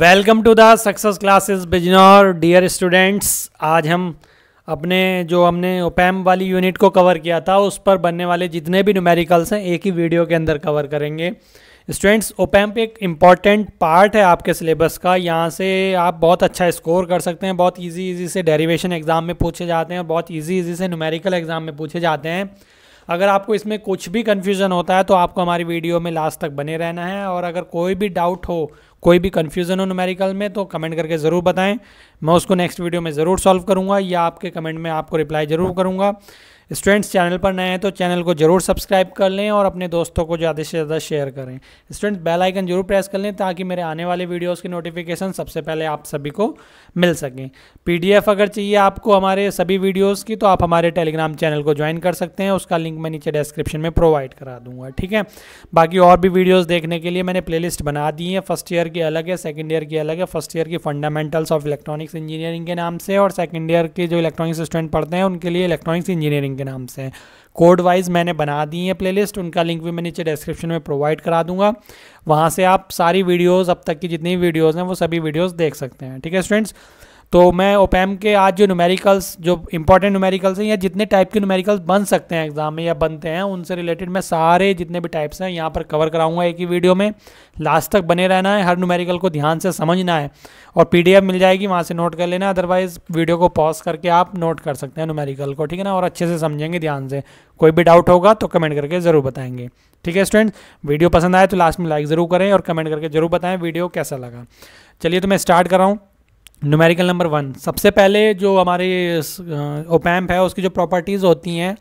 welcome to the success classes Bijnor dear students आज हम अपने जो हमने ओपैम वाली यूनिट को कवर किया था उस पर बनने वाले जितने भी न्यूमेरिकल्स हैं एक ही वीडियो के अंदर कवर करेंगे स्टूडेंट्स ओपैम्प एक इम्पॉर्टेंट पार्ट है आपके सिलेबस का यहाँ से आप बहुत अच्छा स्कोर कर सकते हैं बहुत ईजी ईजी से डेरीवेशन एग्ज़ाम में पूछे जाते हैं और बहुत ईजी ईजी से न्यूमेरिकल एग्ज़ाम में पूछे जाते हैं अगर आपको इसमें कुछ भी कन्फ्यूजन होता है तो आपको हमारी वीडियो में लास्ट तक बने रहना है और अगर कोई भी डाउट हो कोई भी कन्फ्यूज़न हो नुमेरिकल में तो कमेंट करके ज़रूर बताएं मैं उसको नेक्स्ट वीडियो में ज़रूर सॉल्व करूँगा या आपके कमेंट में आपको रिप्लाई ज़रूर करूँगा स्टूडेंट्स चैनल पर नए हैं तो चैनल को जरूर सब्सक्राइब कर लें और अपने दोस्तों को ज़्यादा से ज़्यादा शेयर करें स्टूडेंट्स बेल आइकन जरूर प्रेस कर लें ताकि मेरे आने वाले वीडियोस की नोटिफिकेशन सबसे पहले आप सभी को मिल सकें पीडीएफ अगर चाहिए आपको हमारे सभी वीडियोज़ की तो आप हमारे टेलीग्राम चैनल को ज्वाइन कर सकते हैं उसका लिंक मैं नीचे डिस्क्रिप्शन में प्रोवाइड करा दूंगा ठीक है बाकी और भी वीडियोज़ देखने के लिए मैंने प्लेलिस्ट बना दी है फर्स्ट ईयर की अलग है सेकेंड ईयर की अलग है फर्स्ट ईयर की फंडामेंटल्स ऑफ इलेक्ट्रॉनिक्स इंजीनियरिंग के नाम से और सेकेंड ईयर के जो इलेक्ट्रॉनिक्स स्टूडेंट पढ़ते हैं उनके लिए इलेक्ट्रॉनिक्स इंजीनियरिंग के नाम से कोड वाइज मैंने बना दी है प्लेलिस्ट उनका लिंक भी मैं नीचे डिस्क्रिप्शन में प्रोवाइड करा दूंगा वहाँ से आप सारी वीडियोज़ अब तक की जितनी वीडियोज़ हैं वो सभी वीडियोज़ देख सकते हैं ठीक है स्टूडेंट्स तो मैं ओपैम के आज जो न्यूमेरिकल्स जो इंपॉर्टेंट न्यूमेरिकल्स हैं या जितने टाइप के न्यूमेरिकल्स बन सकते हैं एग्जाम में या बनते हैं उनसे रिलेटेड मैं सारे जितने भी टाइप्स हैं यहाँ पर कवर कराऊंगा एक ही वीडियो में लास्ट तक बने रहना है हर न्यूमेरिकल को ध्यान से समझना है और पी मिल जाएगी वहाँ से नोट कर लेना अदरवाइज़ वीडियो को पॉज करके आप नोट कर सकते हैं नुमेरिकल को ठीक है ना और अच्छे से समझेंगे ध्यान से कोई भी डाउट होगा तो कमेंट करके ज़रूर बताएंगे ठीक है स्टूडेंट्स वीडियो पसंद आए तो लास्ट में लाइक ज़रूर करें और कमेंट करके ज़रूर बताएं वीडियो कैसा लगा चलिए तो मैं स्टार्ट कर रहा हूँ न्यूमेरिकल नंबर वन सबसे पहले जो हमारे ओपैम्प है उसकी जो प्रॉपर्टीज़ होती हैं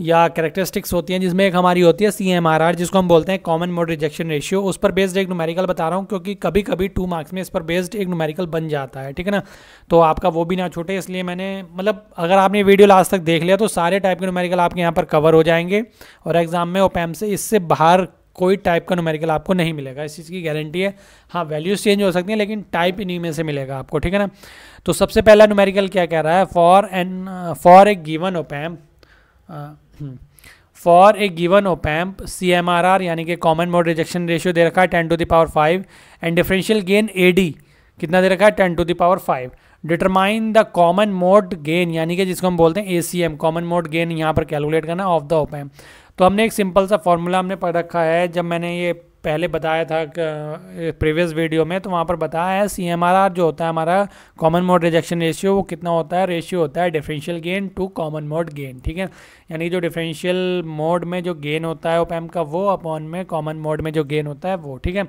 या करेक्टरिस्टिक्स होती हैं जिसमें एक हमारी होती है सी एम आर आर जिसको हम बोलते हैं कॉमन मोड रिजेक्शन रेशियो उस पर बेस्ड एक न्यूमेरिकल बता रहा हूँ क्योंकि कभी कभी टू मार्क्स में इस पर बेस्ड एक न्यूमेरिकल बन जाता है ठीक है ना तो आपका वो भी ना छूटे इसलिए मैंने मतलब अगर आपने वीडियो लास्ट तक देख लिया तो सारे टाइप के न्यूमेरिकल आपके यहाँ पर कवर हो जाएंगे और एग्ज़ाम में ओपैम से इससे बाहर कोई टाइप का नोमेरिकल आपको नहीं मिलेगा इस चीज़ की गारंटी है हाँ वैल्यूज चेंज हो सकती है लेकिन टाइप इन्हीं में से मिलेगा आपको ठीक है ना तो सबसे पहला नोमेरिकल क्या कह रहा है for an for a given opamp for a given opamp C M R R यानी कि कॉमन मोड रिजेक्शन रेशियो दे रखा है ten to the power five and differential gain A D कितना दे रखा है ten to the power five determine the common mode gain यानी कि जिसको हम बोलते हैं A C M common mode gain यहाँ पर कैलकुलेट करना ऑफ द ओपैम्प तो हमने एक सिंपल सा फॉर्मूला हमने पढ़ रखा है जब मैंने ये पहले बताया था प्रीवियस वीडियो में तो वहाँ पर बताया है सी जो होता है हमारा कॉमन मोड रिजेक्शन रेशियो वो कितना होता है रेशियो होता है differential gain to common mode gain ठीक है यानी जो डिफरेंशियल मोड में जो गेन होता है ओपैम का वो अपॉन में कॉमन मोड में जो गेन होता है वो ठीक है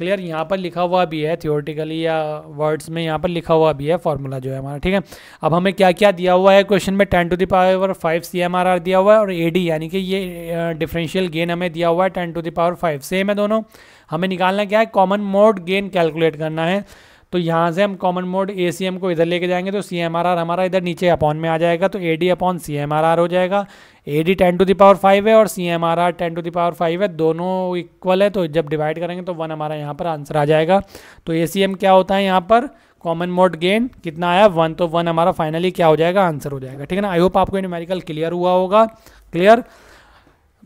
क्लियर यहाँ पर लिखा हुआ भी है थियोरटिकली या वर्ड्स में यहाँ पर लिखा हुआ भी है फॉर्मूला जो है हमारा ठीक है अब हमें क्या क्या दिया हुआ है क्वेश्चन में ten to the power five C M R R दिया हुआ है और ए डी यानी कि ये डिफरेंशियल गेन हमें दिया हुआ है ten to the power five same है दोनों हमें निकालना क्या है कॉमन मोड गेन कैलकुलेट करना है तो यहाँ से हम common mode A C M को इधर लेके जाएंगे तो सी एम आर आर हमारा इधर नीचे अपॉन में आ जाएगा तो A D upon C M R R हो जाएगा A D ten to the power five है और C M R R ten to the power five है दोनों इक्वल है तो जब डिवाइड करेंगे तो वन हमारा यहाँ पर आंसर आ जाएगा तो ए सी एम क्या होता है यहाँ पर कॉमन मोड गेन कितना आया वन तो वन हमारा फाइनली क्या हो जाएगा आंसर हो जाएगा ठीक है ना आई होप आपको ये क्लियर हुआ होगा क्लियर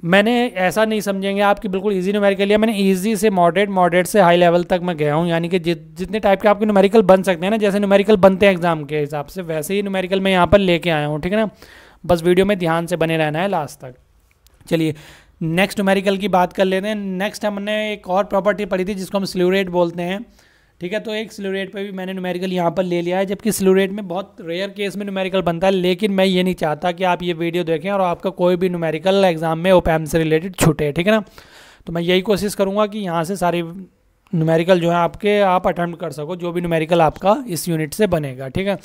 मैंने ऐसा नहीं समझेंगे आपकी बिल्कुल इजी न्यूमेरिकल लिया मैंने इजी से मॉडरेट मॉडरेट से हाई लेवल तक मैं गया हूँ यानी कि जित जितने टाइप के आपके न्यूमेरिकल बन सकते हैं ना जैसे न्यूमेरिकल बनते हैं एग्जाम के हिसाब से वैसे ही न्यूमेरिकल मैं यहाँ पर लेके आया हूँ ठीक है ना बस वीडियो में ध्यान से बने रहना है लास्ट तक चलिए नेक्स्ट न्यूमेरिकल की बात कर लेते हैं नेक्स्ट हमने एक और प्रॉपर्टी पढ़ी थी जिसको हम स्ल्यू रेट बोलते हैं ठीक है तो एक स्लोरेट पे भी मैंने न्यूमेरिकल यहाँ पर ले लिया है जबकि स्लोरेट में बहुत रेयर केस में न्यूमेरिकल बनता है लेकिन मैं ये नहीं चाहता कि आप ये वीडियो देखें और आपका कोई भी न्यूमेरिकल एग्जाम में ओपैम से रिलेटेड छूटे ठीक है ना तो मैं यही कोशिश करूँगा कि यहाँ से सारी न्यूमेरिकल जो है आपके आप अटैम्प्ट कर सको जो भी न्यूमेरिकल आपका इस यूनिट से बनेगा ठीक है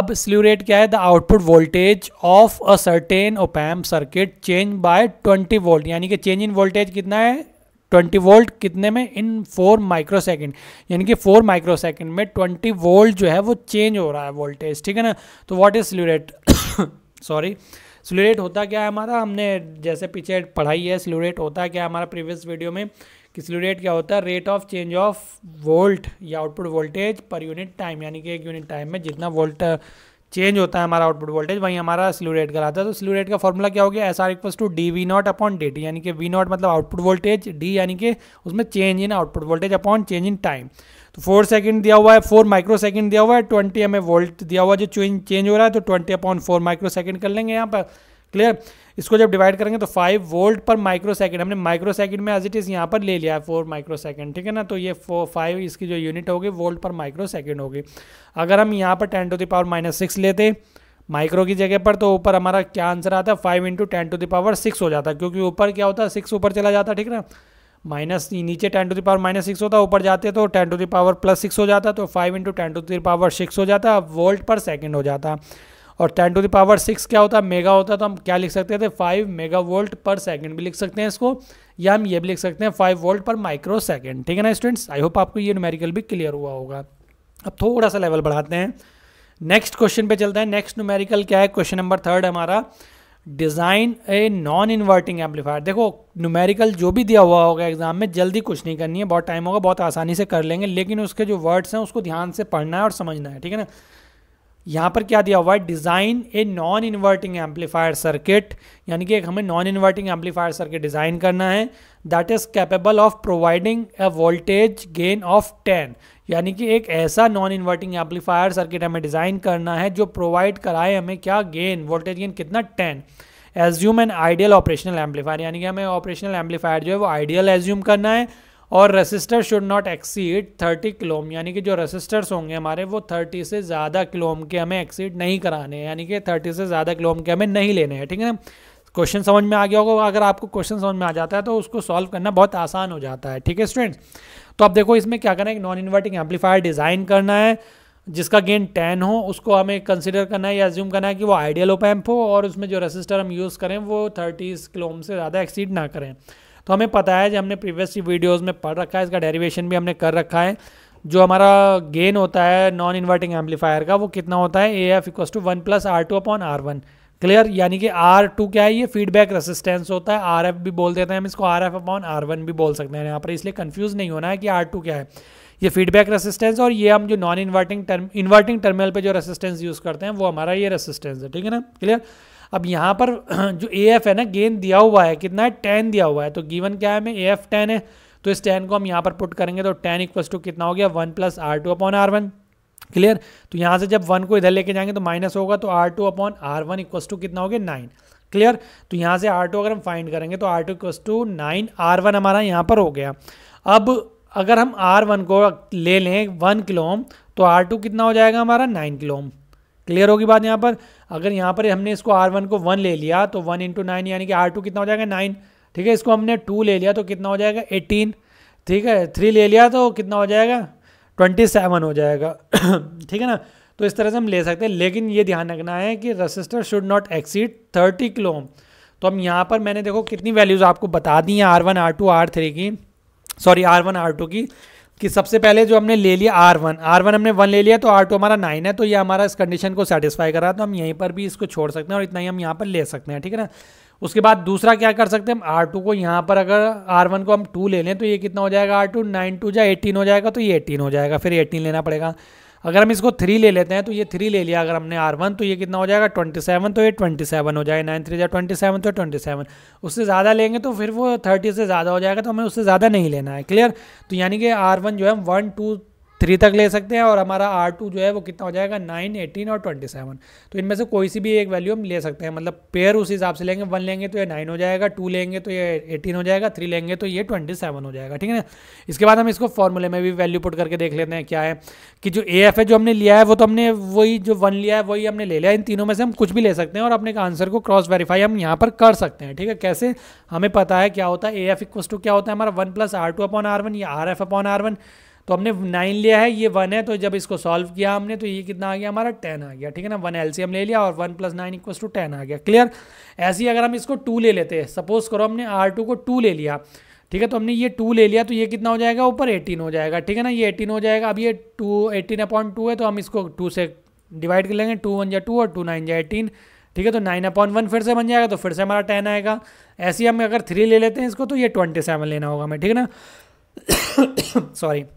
अब स्ल्यू रेट क्या है the output voltage of a certain opamp circuit change by 20 volt यानी कि चेंज इन वोल्टेज कितना है 20 वोल्ट कितने में इन फोर माइक्रो सेकेंड यानी कि फोर माइक्रो सेकेंड में 20 वोल्ट जो है वो चेंज हो रहा है वोल्टेज ठीक है ना तो what is slew rate sorry slew rate होता क्या है हमारा हमने जैसे पीछे पढ़ाई है स्लूरेट होता होता क्या है हमारा प्रीवियस वीडियो में कि स्लूरेट क्या होता है rate of change of volt या output voltage per unit time यानी कि एक यूनिट टाइम में जितना वोल्ट चेंज होता है हमारा आउटपुट वोल्टेज वहीं हमारा स्लू रेट का आता है तो स्लू रेट का फॉर्मूला क्या हो गया S R equal to D V not upon D T यानी कि वी नॉट मतलब आउटपुट वोल्टेज डी यानी कि उसमें change in output voltage upon change in time तो फोर सेकंड दिया हुआ है फोर माइक्रो सेकंड दिया हुआ है ट्वेंटी हमें वोल्ट दिया हुआ जो चेंज हो रहा है तो twenty upon four micro second कर लेंगे यहाँ पर क्लियर इसको जब डिवाइड करेंगे तो five volt per micro second हमने माइक्रो सेकेंड में एज इट इज़ यहाँ पर ले लिया है फोर माइक्रो सेकेंड ठीक है ना तो ये फोर फाइव इसकी जो यूनिट होगी वोल्ट पर माइक्रो सेकेंड होगी अगर हम यहाँ पर ten to power minus six लेते माइक्रो की जगह पर तो ऊपर हमारा क्या आंसर आता है five into ten to power six हो जाता क्योंकि ऊपर क्या होता है सिक्स ऊपर चला जाता ठीक ना माइनस नीचे ten to the power minus six होता ऊपर जाते तो ten to the power plus six हो जाता तो five into ten to the power six हो जाता वोल्ट पर सेकेंड हो जाता है और टेन टू दावर सिक्स क्या होता है मेगा होता है तो हम क्या लिख सकते थे five mega volt per second भी लिख सकते हैं इसको या हम ये भी लिख सकते हैं five volt per micro second ठीक है ना स्टूडेंट्स आई होप आपको ये न्यूमेरिकल भी क्लियर हुआ होगा अब थोड़ा सा लेवल बढ़ाते हैं नेक्स्ट क्वेश्चन पे चलते हैं नेक्स्ट न्यूमेरिकल क्या है क्वेश्चन नंबर थर्ड हमारा design a non inverting amplifier देखो न्यूमेरिकल जो भी दिया हुआ होगा एग्जाम में जल्दी कुछ नहीं करनी है बहुत टाइम होगा बहुत आसानी से कर लेंगे लेकिन उसके जो वर्ड्स हैं उसको ध्यान से पढ़ना है और समझना है ठीक है ना यहाँ पर क्या दिया हुआ है design a non inverting amplifier circuit यानी कि एक हमें non inverting amplifier circuit design करना है that is capable of providing a voltage gain of ten यानी कि एक ऐसा नॉन इन्वर्टिंग एम्पलीफायर सर्किट हमें डिज़ाइन करना है जो प्रोवाइड कराए हमें क्या गेन वोल्टेज गेन कितना ten assume an ideal operational amplifier यानी कि हमें ऑपरेशनल एम्पलीफायर जो है वो आइडियल एज्यूम करना है और resistor should not exceed 30 kilohm यानी कि जो रेसिस्टर्स होंगे हमारे वो 30 से ज़्यादा किलोम के हमें एक्सीड नहीं कराने हैं यानी कि 30 से ज़्यादा किलोम के हमें नहीं लेने हैं ठीक है ना क्वेश्चन समझ में आ गया होगा अगर आपको क्वेश्चन समझ में आ जाता है तो उसको सॉल्व करना बहुत आसान हो जाता है ठीक है स्टूडेंट्स तो आप देखो इसमें क्या करना है एक नॉन इन्वर्टिंग एम्पलीफायर डिज़ाइन करना है जिसका गेन टेन हो उसको हमें कंसिडर करना है या एज्यूम करना है कि वो आइडियल ओपैम्प हो और उसमें जो रजिस्टर हम यूज़ करें वो थर्टी किलोम से ज़्यादा एक्सीड ना करें तो हमें पता है जो हमने प्रीवियसली वीडियोज़ में पढ़ रखा है इसका डेरिवेशन भी हमने कर रखा है जो हमारा गेन होता है नॉन इन्वर्टिंग एम्पलीफायर का वो कितना होता है A F equals to one plus R two upon R one clear यानी कि आर टू क्या है ये फीडबैक रेसिस्टेंस होता है आर एफ भी बोल देते हैं हम इसको R F upon R one भी बोल सकते हैं यहाँ पर इसलिए कन्फ्यूज नहीं होना है कि आर टू क्या है ये फीडबैक रेसिस्टेंस और ये हम जो non inverting term inverting terminal पे जो रेसिस्टेंस यूज़ करते हैं वो हमारा ये रेसिस्टेंस है ठीक है ना क्लियर अब यहाँ पर जो ए एफ है ना गेन दिया हुआ है कितना है टेन दिया हुआ है तो गिवन क्या है हमें ए एफ टेन है तो इस टेन को हम यहाँ पर पुट करेंगे तो टेन इक्वस टू कितना हो गया one plus R two upon R one clear तो यहाँ से जब वन को इधर लेके जाएंगे तो माइनस होगा तो R two upon R one equals to कितना हो गया नाइन क्लियर तो यहाँ से आर टू अगर हम फाइंड करेंगे तो R two equals to nine R one हमारा यहाँ पर हो गया अब अगर हम आर वन को ले लें वन किलोम तो आर टू कितना हो जाएगा हमारा नाइन किलोम क्लियर होगी बात यहाँ पर अगर यहाँ पर हमने इसको आर वन को वन ले लिया तो वन इंटू नाइन यानी कि आर टू कितना हो जाएगा नाइन ठीक है इसको हमने टू ले लिया तो कितना हो जाएगा एटीन ठीक है थ्री ले लिया तो कितना हो जाएगा ट्वेंटी सेवन हो जाएगा ठीक है ना तो इस तरह से हम ले सकते हैं लेकिन ये ध्यान रखना है कि register should not exceed thirty kilo तो हम यहाँ पर मैंने देखो कितनी वैल्यूज़ आपको बता दी हैं R one R two R three की sorry R one R two की कि सबसे पहले जो हमने ले लिया आर वन आर वन हमने वन ले लिया तो आर टू हमारा नाइन है तो ये हमारा इस कंडीशन को सेटिस्फाई कर रहा है तो हम यहीं पर भी इसको छोड़ सकते हैं और इतना ही हम यहाँ पर ले सकते हैं ठीक है ना उसके बाद दूसरा क्या कर सकते हैं हम आर टू को यहाँ पर अगर आर वन को हम टू ले लें तो ये कितना हो जाएगा आर टू नाइन टू या एटीन हो जाएगा तो ये एटीन हो जाएगा फिर एटीन लेना पड़ेगा अगर हम इसको थ्री ले लेते हैं तो ये थ्री ले लिया अगर हमने आर वन तो ये कितना हो जाएगा ट्वेंटी सेवन तो ये ट्वेंटी सेवन हो जाएगा नाइन थ्री जाए ट्वेंटी सेवन तो ट्वेंटी सेवन उससे ज़्यादा लेंगे तो फिर वो थर्टी से ज़्यादा हो जाएगा तो हमें उससे ज़्यादा नहीं लेना है क्लियर तो यानी कि आर वन जो है वन टू थ्री तक ले सकते हैं और हमारा आर टू जो है वो कितना हो जाएगा नाइन एटीन और ट्वेंटी सेवन तो इनमें से कोई सी भी एक वैल्यू हम ले सकते हैं मतलब पेयर उस हिसाब से लेंगे वन लेंगे तो ये नाइन हो जाएगा टू लेंगे तो ये एटीन हो जाएगा थ्री लेंगे तो ये ट्वेंटी सेवन हो जाएगा ठीक है ना इसके बाद हम इसको फॉर्मूले में भी वैल्यू पुट करके देख लेते हैं क्या है कि जो ए एफ है जो हमने लिया है वो तो हमने वही जो वन लिया है वही हमने ले लिया इन तीनों में से हम कुछ भी ले सकते हैं और अपने आंसर को क्रॉस वेरीफाई हम यहाँ पर कर सकते हैं ठीक है कैसे हमें पता है क्या होता है ए एफ इक्वस टू क्या होता है हमारा one plus R two upon R one या R F upon R one तो हमने नाइन लिया है ये वन है तो जब इसको सॉल्व किया हमने तो ये कितना आ गया हमारा टेन आ गया ठीक है ना वन एल ले लिया और one plus nine equals to ten आ गया क्लियर ऐसे ही अगर हम इसको टू ले लेते हैं सपोज करो हमने आर टू को टू ले लिया ठीक है तो हमने ये टू ले लिया तो ये कितना हो जाएगा ऊपर एटीन हो जाएगा ठीक है ना ये एटीन हो जाएगा अब ये टू एटीन अपॉइंट टू है तो हम इसको टू से डिवाइड कर लेंगे टू वन या टू और टू नाइन या एटीन ठीक है तो नाइन अपॉइंट वन फिर से बन जाएगा तो फिर से हमारा टेन आएगा ऐसे ही हम अगर थ्री ले लेते हैं इसको तो ये ट्वेंटी सेवन लेना होगा हमें ठीक है ना सॉरी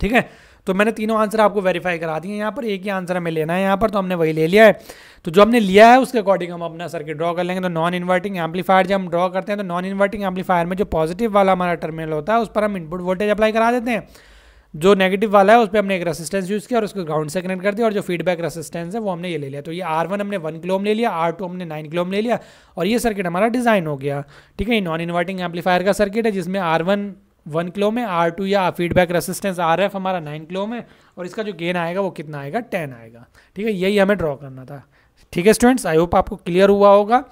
ठीक है तो मैंने तीनों आंसर आपको वेरीफाई करा दिए यहाँ पर एक ही आंसर हमें लेना है यहाँ पर तो हमने वही ले लिया है तो जो हमने लिया है उसके अकॉर्डिंग हम अपना सर्किट ड्रॉ कर लेंगे तो नॉन इन्वर्टिंग एम्पलीफायर जब हम ड्रॉ करते हैं तो नॉन इन्वर्टिंग एम्पलीफायर में जो पॉजिटिव वाला हमारा टर्मिनल होता है उस पर हम इनपुट वोल्टेज अप्लाई करा देते हैं जो नेगेटिव वाला है उस पर हमने एक रेसिस्टेंस यूज़ किया और उसको ग्राउंड से कनेक्ट कर दिया और जो फीडबैक रेसिस्टेंस है वो हमने ये ले लिया तो ये आर वन हमने वन किलो ले लिया आर टू हमने नाइन किलो ले लिया और ये सर्किट हमारा डिज़ाइन हो गया ठीक है ये नॉन इन्वर्टिंग एम्पलीफायर का सर्किट है जिसमें आर वन वन किलो में आर टू या फीडबैक रेसिस्टेंस आर एफ हमारा नाइन किलो में और इसका जो गेन आएगा वो कितना आएगा टेन आएगा ठीक है यही हमें ड्रॉ करना था ठीक है स्टूडेंट्स आई होप आपको क्लियर हुआ होगा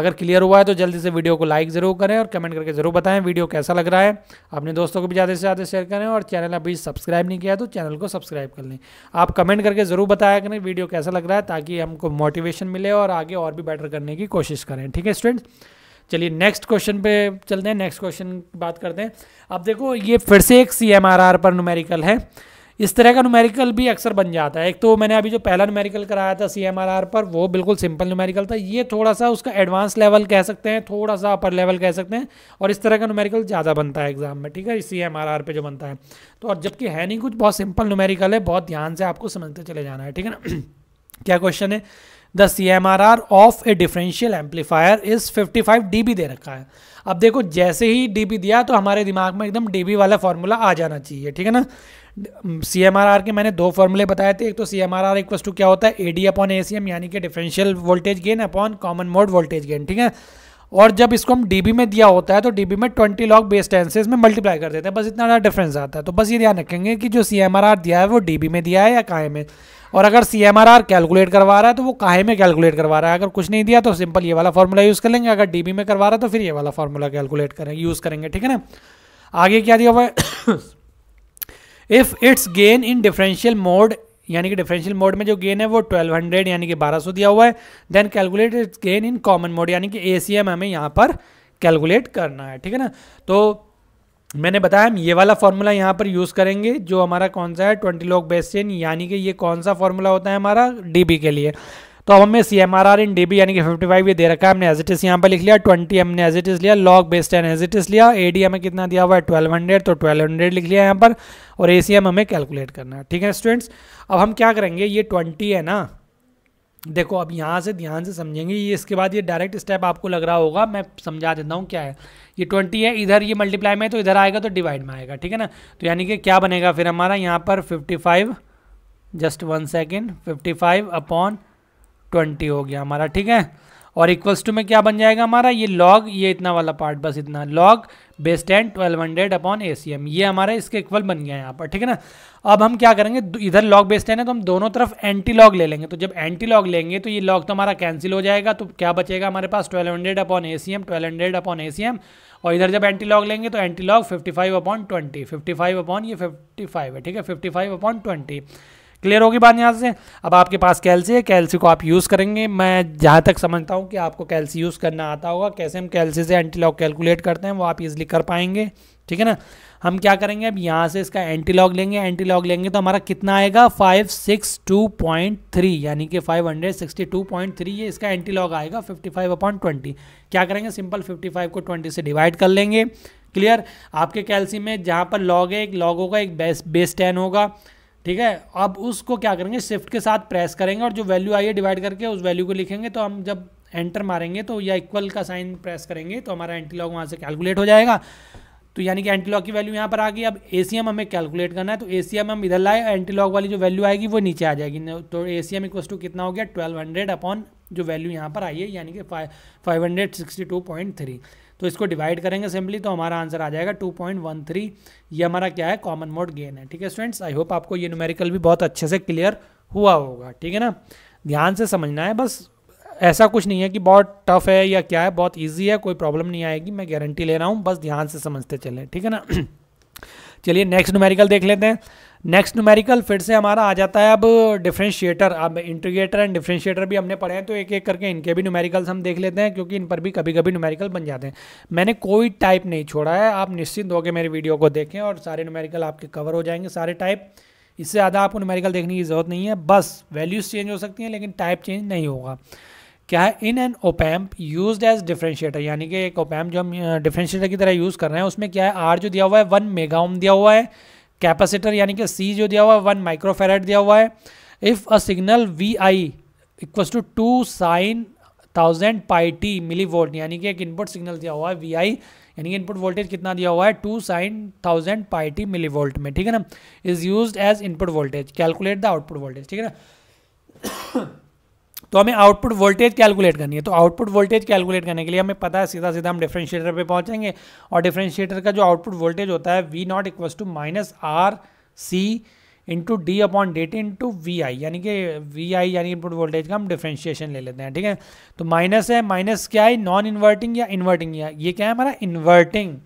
अगर क्लियर हुआ है तो जल्दी से वीडियो को लाइक ज़रूर करें और कमेंट करके ज़रूर बताएं वीडियो कैसा लग रहा है अपने दोस्तों को भी ज़्यादा से ज़्यादा शेयर करें और चैनल अभी सब्सक्राइब नहीं किया है तो चैनल को सब्सक्राइब कर लें आप कमेंट करके ज़रूर बताया करें वीडियो कैसा लग रहा है ताकि हमको मोटिवेशन मिले और आगे और भी बेटर करने की कोशिश करें ठीक है स्टूडेंट्स चलिए नेक्स्ट क्वेश्चन पे चलते हैं नेक्स्ट क्वेश्चन बात करते हैं अब देखो ये फिर से एक सी पर नुमेरिकल है इस तरह का नुमेरिकल भी अक्सर बन जाता है एक तो मैंने अभी जो पहला नुमेरिकल कराया था सी पर वो बिल्कुल सिंपल नुमेरिकल था ये थोड़ा सा उसका एडवांस लेवल कह सकते हैं थोड़ा सा अपर लेवल कह सकते हैं और इस तरह का नुमेरिकल ज़्यादा बनता है एग्जाम में ठीक है सी एम पे जो बनता है तो और जबकि है नहीं कुछ बहुत सिंपल नुमेरिकल है बहुत ध्यान से आपको समझते चले जाना है ठीक है ना क्या क्वेश्चन है the C M R R of a differential amplifier is 55 B दे रखा है अब देखो जैसे ही डी बी दिया तो हमारे दिमाग में एकदम डी बी वाला फार्मूला आ जाना चाहिए ठीक है ना सी एम आर आर के मैंने दो फार्मूले बताए थे एक तो C M R R equals to क्या होता है A D upon A C M यानी कि differential voltage gain upon common mode voltage gain ठीक है और जब इसको हम डी बी में दिया होता है तो डी बी में ट्वेंटी लॉग बेस टेंसेस में मल्टीप्लाई कर देते हैं बस इतना डिफरेंस आता है तो बस ये ध्यान रखेंगे कि जो सी एम आर आर दिया है वो डी बी में दिया है या काय में और अगर C M R R calculate करवा रहा है तो वो काहे में कैलकुलेट करवा रहा है अगर कुछ नहीं दिया तो सिंपल ये वाला फॉर्मूला यूज़ कर लेंगे अगर डी बी में करवा रहा है तो फिर ये वाला फॉर्मूला कैलकुलेट करेंगे यूज़ करेंगे ठीक है ना आगे क्या दिया हुआ है if it's gain in differential mode यानी कि डिफरेंशियल मोड में जो गेन है वो 1200 यानी कि 1200 दिया हुआ है then calculate it's gain in common mode यानी कि ए हमें यहाँ पर कैलकुलेट करना है ठीक है ना तो मैंने बताया हम ये वाला फॉर्मूला यहाँ पर यूज़ करेंगे जो हमारा कौन सा है ट्वेंटी लॉग बेस चेन यानी कि ये कौन सा फॉर्मूला होता है हमारा डी के लिए तो अब हमें C M R R in D B यानी कि फिफ्टी फाइव ये दे रखा है हमने एज इट इज यहाँ पर लिख लिया ट्वेंटी हमने एज इट इज लिया log base ten as it is लिया ए डी हमें कितना दिया हुआ है ट्वेल्व हंड्रेड तो ट्वेल्व हंड्रेड लिख लिया यहाँ पर और ए सी एम हमें कैलकुलेट करना है ठीक है स्टूडेंट्स अब हम क्या करेंगे ये ट्वेंटी है ना देखो अब यहाँ से ध्यान से समझेंगे ये इसके बाद ये डायरेक्ट स्टेप आपको लग रहा होगा मैं समझा देता हूँ क्या है ये ट्वेंटी है इधर ये मल्टीप्लाई में तो इधर आएगा तो डिवाइड में आएगा ठीक है ना तो यानी कि क्या बनेगा फिर हमारा यहाँ पर fifty five just one second fifty five upon twenty हो गया हमारा ठीक है और इक्वल्स टू में क्या बन जाएगा हमारा ये लॉग ये इतना वाला पार्ट बस इतना log base ten twelve hundred upon A C M ये हमारा इसके इक्वल बन गया यहाँ पर ठीक है ना अब हम क्या करेंगे इधर लॉग बेस टेन है तो हम दोनों तरफ एंटी लॉग ले लेंगे तो जब एंटी लॉग लेंगे तो ये लॉग तो हमारा कैंसिल हो जाएगा तो क्या बचेगा हमारे पास twelve hundred upon A C M twelve hundred upon A C M और इधर जब एंटी लॉग लेंगे तो anti log fifty five upon twenty fifty five upon ये फिफ्टी फाइव है ठीक है fifty five upon twenty clear होगी बात यहाँ से अब आपके पास कैल्सी है कैल्सी को आप यूज़ करेंगे मैं जहाँ तक समझता हूँ कि आपको कैल्सी यूज़ करना आता होगा कैसे हम कैल्सी से एंटीलॉग कैलकुलेट करते हैं वो आप ईजिली कर पाएंगे ठीक है ना हम क्या करेंगे अब यहाँ से इसका एंटीलॉग लेंगे एंटीलॉग लेंगे तो हमारा कितना आएगा five six two point three यानी कि five hundred sixty two point three ये इसका एंटीलॉग आएगा फिफ्टी फाइव अपॉइंट ट्वेंटी क्या करेंगे सिंपल फिफ्टी फाइव को ट्वेंटी से डिवाइड कर लेंगे क्लियर आपके कैल्सी में जहाँ पर लॉग है एक लॉग होगा एक बेस बेस टेन होगा ठीक है अब उसको क्या करेंगे शिफ्ट के साथ प्रेस करेंगे और जो वैल्यू आई है डिवाइड करके उस वैल्यू को लिखेंगे तो हम जब एंटर मारेंगे तो या इक्वल का साइन प्रेस करेंगे तो हमारा एंटीलॉग वहाँ से कैलकुलेट हो जाएगा तो यानी कि एंटीलॉग की वैल्यू यहाँ पर आ गई अब ए हमें कैलकुलेट करना है तो ए हम इधर लाए एंटीलॉग वाली जो वैल्यू आएगी वो नीचे आ जाएगी तो A C M equal to कितना हो गया ट्वेल्व हंड्रेड अपॉन जो वैल्यू यहाँ पर आई है यानी कि five five hundred sixty two point three तो इसको डिवाइड करेंगे सिंपली तो हमारा आंसर आ जाएगा 2.13 ये हमारा क्या है कॉमन मोड गेन है ठीक है स्टूडेंट्स आई होप आपको ये न्यूमेरिकल भी बहुत अच्छे से क्लियर हुआ होगा ठीक है ना ध्यान से समझना है बस ऐसा कुछ नहीं है कि बहुत टफ है या क्या है बहुत ईजी है कोई प्रॉब्लम नहीं आएगी मैं गारंटी ले रहा हूँ बस ध्यान से समझते चले ठीक है ना चलिए नेक्स्ट न्यूमेरिकल देख लेते हैं नेक्स्ट न्यूमेरिकल फिर से हमारा आ जाता है अब डिफ्रेंशिएटर अब इंटीग्रेटर एंड डिफ्रेंशिएटर भी हमने पढ़े हैं तो एक एक करके इनके भी न्यूमेरिकल्स हम देख लेते हैं क्योंकि इन पर भी कभी कभी न्यूमेरिकल बन जाते हैं मैंने कोई टाइप नहीं छोड़ा है आप निश्चिंत होकर मेरी वीडियो को देखें और सारे न्यूमेरिकल आपके कवर हो जाएंगे सारे टाइप इससे ज़्यादा आपको न्यूमेरिकल देखने की ज़रूरत नहीं है बस वैल्यूज़ चेंज हो सकती हैं लेकिन टाइप चेंज नहीं होगा क्या है in an op amp use as differentiator यानी कि एक ओपैम्प जो हम डिफ्रेंशिएटर की तरह यूज़ कर रहे हैं उसमें क्या है आर जो दिया हुआ है वन मेगा ओम दिया हुआ है कैपेसिटर यानी कि सी जो दिया हुआ है वन माइक्रोफेराइड दिया हुआ है if a signal V I equals to two sine thousand pi T milli volt यानी कि एक इनपुट सिग्नल दिया हुआ है वी आई यानी कि इनपुट वोल्टेज कितना दिया हुआ है two sine thousand pi T milli volt में ठीक है ना is use as input voltage calculate the output voltage ठीक है ना तो हमें आउटपुट वोल्टेज कैलकुलेट करनी है तो आउटपुट वोल्टेज कैलकुलेट करने के लिए हमें पता है सीधा सीधा हम डिफ्रेंशिएटर पे पहुंचेंगे और डिफ्रेंशिएटर का जो आउटपुट वोल्टेज होता है V not equals to minus R C into D upon D T into V I यानी कि वी आई यानी इनपुट वोल्टेज का हम डिफ्रेंशिएशन ले लेते हैं ठीक है तो माइनस है माइनस क्या है नॉन इन्वर्टिंग या इन्वर्टिंग या ये क्या है हमारा इन्वर्टिंग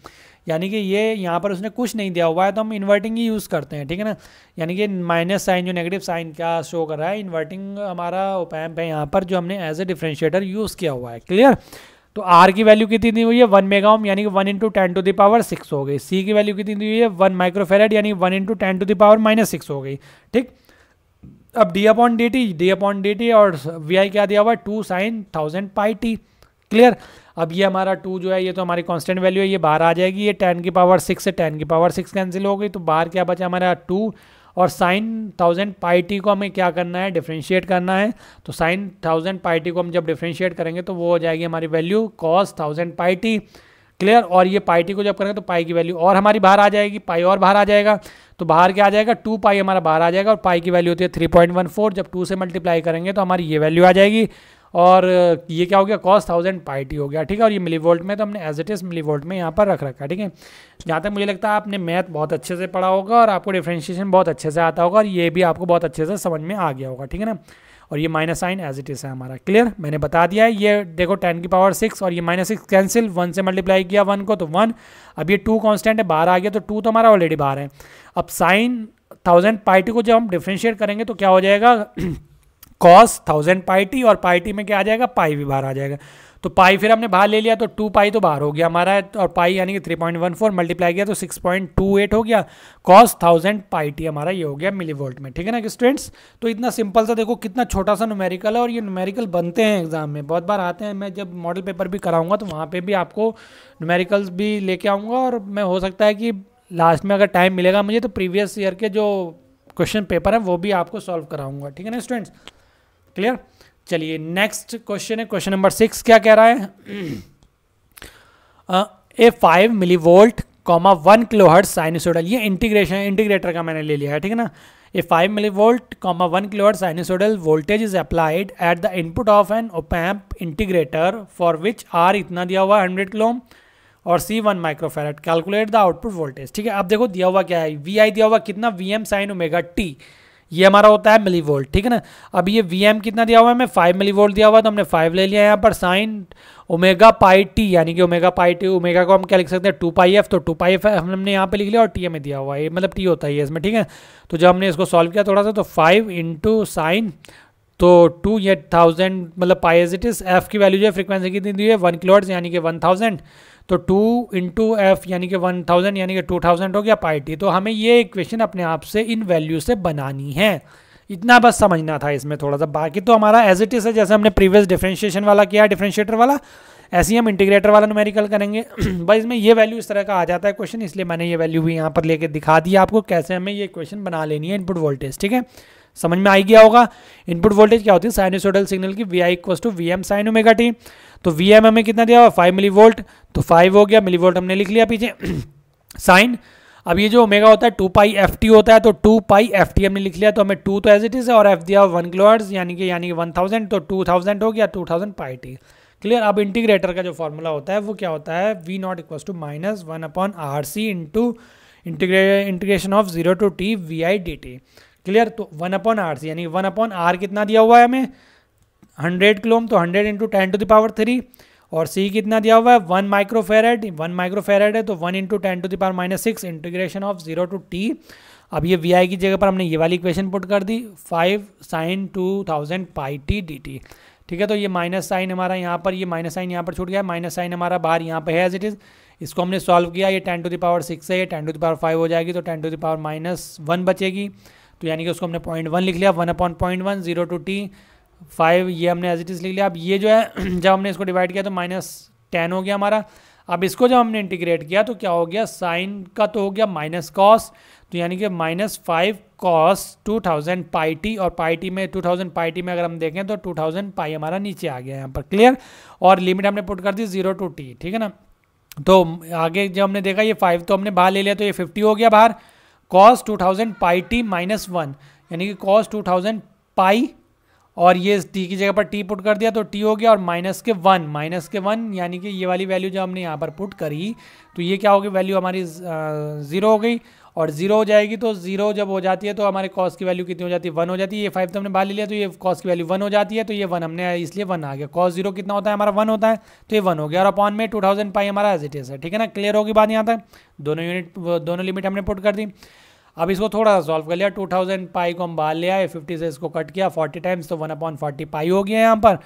यानी कि ये यहाँ पर उसने कुछ नहीं दिया हुआ है तो हम इन्वर्टिंग ही यूज़ करते हैं ठीक है ना यानी कि माइनस साइन जो नेगेटिव साइन क्या शो कर रहा है इन्वर्टिंग हमारा ओपैम्प है यहाँ पर जो हमने एज ए डिफ्रेंशिएटर यूज़ किया हुआ है क्लियर तो आर की वैल्यू कितनी दी हुई है वन ओम यानी कि one into ten to the power six हो गई सी की वैल्यू कितनी दी हुई है वन माइक्रोफेरेड यानी one into ten to the power minus six हो गई ठीक अब D upon D T D upon D T और वी आई क्या दिया हुआ है two sine thousand pi T clear अब ये हमारा टू जो है ये तो हमारी कांस्टेंट वैल्यू है ये बाहर आ जाएगी ये टेन की पावर सिक्स से टेन की पावर सिक्स कैंसिल हो गई तो बाहर क्या बचा हमारा टू और साइन थाउजेंड पाई टी को हमें क्या करना है डिफ्रेंशिएट करना है तो साइन थाउजेंड पाई टी को हम जब डिफ्रेंशिएट करेंगे तो वो हो जाएगी हमारी value cos thousand pi T clear और ये पाई टी को जब करेंगे तो पाई की वैल्यू और हमारी बाहर आ जाएगी पाई और बाहर आ जाएगा तो बाहर क्या आ जाएगा टू पाई हमारा बाहर आ जाएगा और पाई की वैल्यू होती है थ्री पॉइंट वन फोर जब टू से मल्टीप्लाई करेंगे तो हमारी ये वैल्यू आ जाएगी और ये क्या हो गया कॉस थाउजेंड पाई टी हो गया ठीक है और ये मिली वोल्ट में तो हमने as it is milli volt में यहाँ पर रख रखा है ठीक है जहाँ तक मुझे लगता है आपने मैथ बहुत अच्छे से पढ़ा होगा और आपको डिफ्रेंशिएशन बहुत अच्छे से आता होगा और ये भी आपको बहुत अच्छे से समझ में आ गया होगा ठीक है ना और ये minus sign as it is है हमारा क्लियर मैंने बता दिया है ये देखो टेन की पावर सिक्स और ये माइनस सिक्स कैंसिल वन से मल्टीप्लाई किया वन को तो वन अब ये टू कॉन्स्टेंट है बाहर आ गया तो टू तो हमारा ऑलरेडी बाहर है अब साइन थाउजेंड पाई को जब हम डिफ्रेंशिएट करेंगे तो क्या हो जाएगा कॉस थाउजेंड पाई टी और पाई टी में क्या आ जाएगा पाई भी बाहर आ जाएगा तो पाई फिर हमने बाहर ले लिया तो टू पाई तो बाहर हो गया हमारा और पाई यानी कि three point one four multiply किया तो सिक्स पॉइंट टू एट हो गया कॉस थाउजेंड पाई टी हमारा ये हो गया मिली वोल्ट में ठीक है ना कि स्टूडेंट्स तो इतना सिंपल सा देखो कितना छोटा सा नुमेरिकल है और ये नुमेरिकल बनते हैं एग्जाम में बहुत बार आते हैं मैं जब मॉडल पेपर भी कराऊंगा तो वहाँ पर भी आपको नुमेरिकल्स भी लेके आऊँगा और मैं हो सकता है कि लास्ट में अगर टाइम मिलेगा मुझे तो प्रीवियस ईयर के जो क्वेश्चन पेपर है वो भी आपको सॉल्व कराऊंगा ठीक है ना स्टूडेंट्स क्लियर चलिए नेक्स्ट क्वेश्चन है क्वेश्चन नंबर सिक्स क्या कह रहा है a five milli volt comma one kilohertz sinusoidal ये इंटीग्रेशन है इंटीग्रेटर का मैंने ले लिया है ठीक है ना a five milli volt comma one hertz sinusoidal voltage is applied at the input of an op amp integrator for which R इतना दिया हुआ है हंड्रेड किलो और C one microfarad calculate the output voltage ठीक है अब देखो दिया हुआ क्या है वी आई दिया हुआ कितना V M sine omega T ये हमारा होता है मिली वोल्ट ठीक है ना अब ये वी एम कितना दिया हुआ है हमें फाइव मिली वोल्ट दिया हुआ तो हमने फाइव ले लिया यहाँ पर साइन ओमेगा पाई टी यानी कि ओमेगा पाई टी ओमेगा को हम क्या लिख सकते हैं टू पाई एफ तो टू पाई एफ हमने यहाँ पे लिख लिया और टी में दिया हुआ है मतलब टी होता है इसमें ठीक है तो जब हमने इसको सॉल्व किया थोड़ा सा तो फाइव इंटू साइन तो टू ये थाउजेंड मतलब pi as it is F की वैल्यू जो है फ्रिक्वेंसी कितनी दी है वन किलोहर्ट्ज़ यानी कि वन थाउजेंड तो टू इंटू एफ यानी कि वन थाउजेंड यानी कि टू थाउजेंड हो गया पाई टी तो हमें ये इक्वेशन अपने आप से इन वैल्यू से बनानी है इतना बस समझना था इसमें थोड़ा सा बाकी तो हमारा एज इट इज़ है जैसे हमने प्रीवियस डिफ्रेंशिएशन वाला किया डिफ्रेंशिएटर वाला ऐसे ही हम इंटीग्रेटर वाला न्यूमेरिकल करेंगे भाई इसमें ये वैल्यू इस तरह का आ जाता है क्वेश्चन इसलिए मैंने ये वैल्यू भी यहाँ पर लेके दिखा दी आपको कैसे हमें ये क्वेश्चन बना लेनी है इनपुट वोल्टेज ठीक है समझ में आ गया होगा इनपुट वोल्टेज क्या होती है साइनोसोडल सिग्नल की V I equals to V M sine omega T तो वी एम हमें कितना दिया हुआ फाइव मिली वोल्ट तो फाइव हो गया मिली वोल्ट हमने लिख लिया पीछे साइन अब ये जो ओमेगा होता है टू पाई एफ टी होता है तो टू पाई एफ टी हमने लिख लिया तो हमें टू तो एज इट इज और एफ दिया वन क्लोअर्स यानी कि यानी कि वन थाउजेंड तो टू थाउजेंड हो गया two thousand pi T clear अब इंटीग्रेटर का जो फॉर्मूला होता है वो क्या होता है V not equal to minus one upon R C into integration of zero to T V I D T clear तो वन अपॉन आर सी यानी वन अपॉन आर कितना दिया हुआ है हमें हंड्रेड किलोम तो hundred into ten to the power three और C कितना दिया हुआ है वन माइक्रोफेरेड वन माइक्रोफेरेड है तो one into ten to the power minus six integration of zero to T अब ये वी आई की जगह पर हमने ये वाली इक्वेशन पुट कर दी five sine two thousand pi T D T ठीक है तो ये माइनस साइन हमारा यहाँ पर ये माइनस साइन यहाँ पर छूट गया माइनस साइन हमारा बाहर यहाँ पे है एज इट इज़ इसको हमने सॉल्व किया ये ten to the power six है ये ten to the power five हो जाएगी तो ten to the power minus one बचेगी तो यानी कि उसको हमने पॉइंट वन लिख लिया one upon point one zero to T five ये हमने एज इट इज़ लिख लिया अब ये जो है जब हमने इसको डिवाइड किया तो माइनस टेन हो गया हमारा अब इसको जब हमने इंटीग्रेट किया तो क्या हो गया साइन का तो हो गया माइनस कॉस तो यानी कि minus five cos two thousand pi T और पाई टी में टू थाउजेंड पाई टी में अगर हम देखें तो टू थाउजेंड पाई हमारा नीचे आ गया यहाँ पर क्लियर और लिमिट हमने पुट कर दी जीरो टू टी ठीक है ना तो आगे जब हमने देखा ये फाइव तो हमने बाहर ले लिया तो ये फिफ्टी हो गया बाहर cos two thousand pi T minus one यानी कि कॉस टू थाउजेंड पाई और ये टी की जगह पर टी पुट कर दिया तो टी हो गया और माइनस के वन माइनस के वन यानी कि ये वाली वैल्यू जब हमने यहाँ पर पुट करी तो ये क्या होगी वैल्यू हमारी ज़ीरो हो गई और ज़ीरो हो जाएगी तो ज़ीरो जब हो जाती है तो हमारे कॉस की वैल्यू कितनी हो जाती है वन हो जाती है ये फाइव तो हमने बाहर ले लिया तो ये कॉस की वैल्यू वन हो जाती है तो ये वन हमने इसलिए वन आ गया कॉस जीरो कितना होता है हमारा वन होता है तो ये वन हो गया और अपॉन में टू थाउजेंड पाई हमारा एज इट इज़ है ठीक है ना क्लियर होगी बात यहाँ तक दोनों यूनिट दोनों लिमिट हमने पुट कर दी अब इसको थोड़ा सा सॉल्व कर लिया टू थाउजेंड पाई को हम बाहर ले आए फिफ्टी से इसको कट किया फोर्टी टाइम्स तो वन अपॉन फोर्टी पाई हो गया यहाँ पर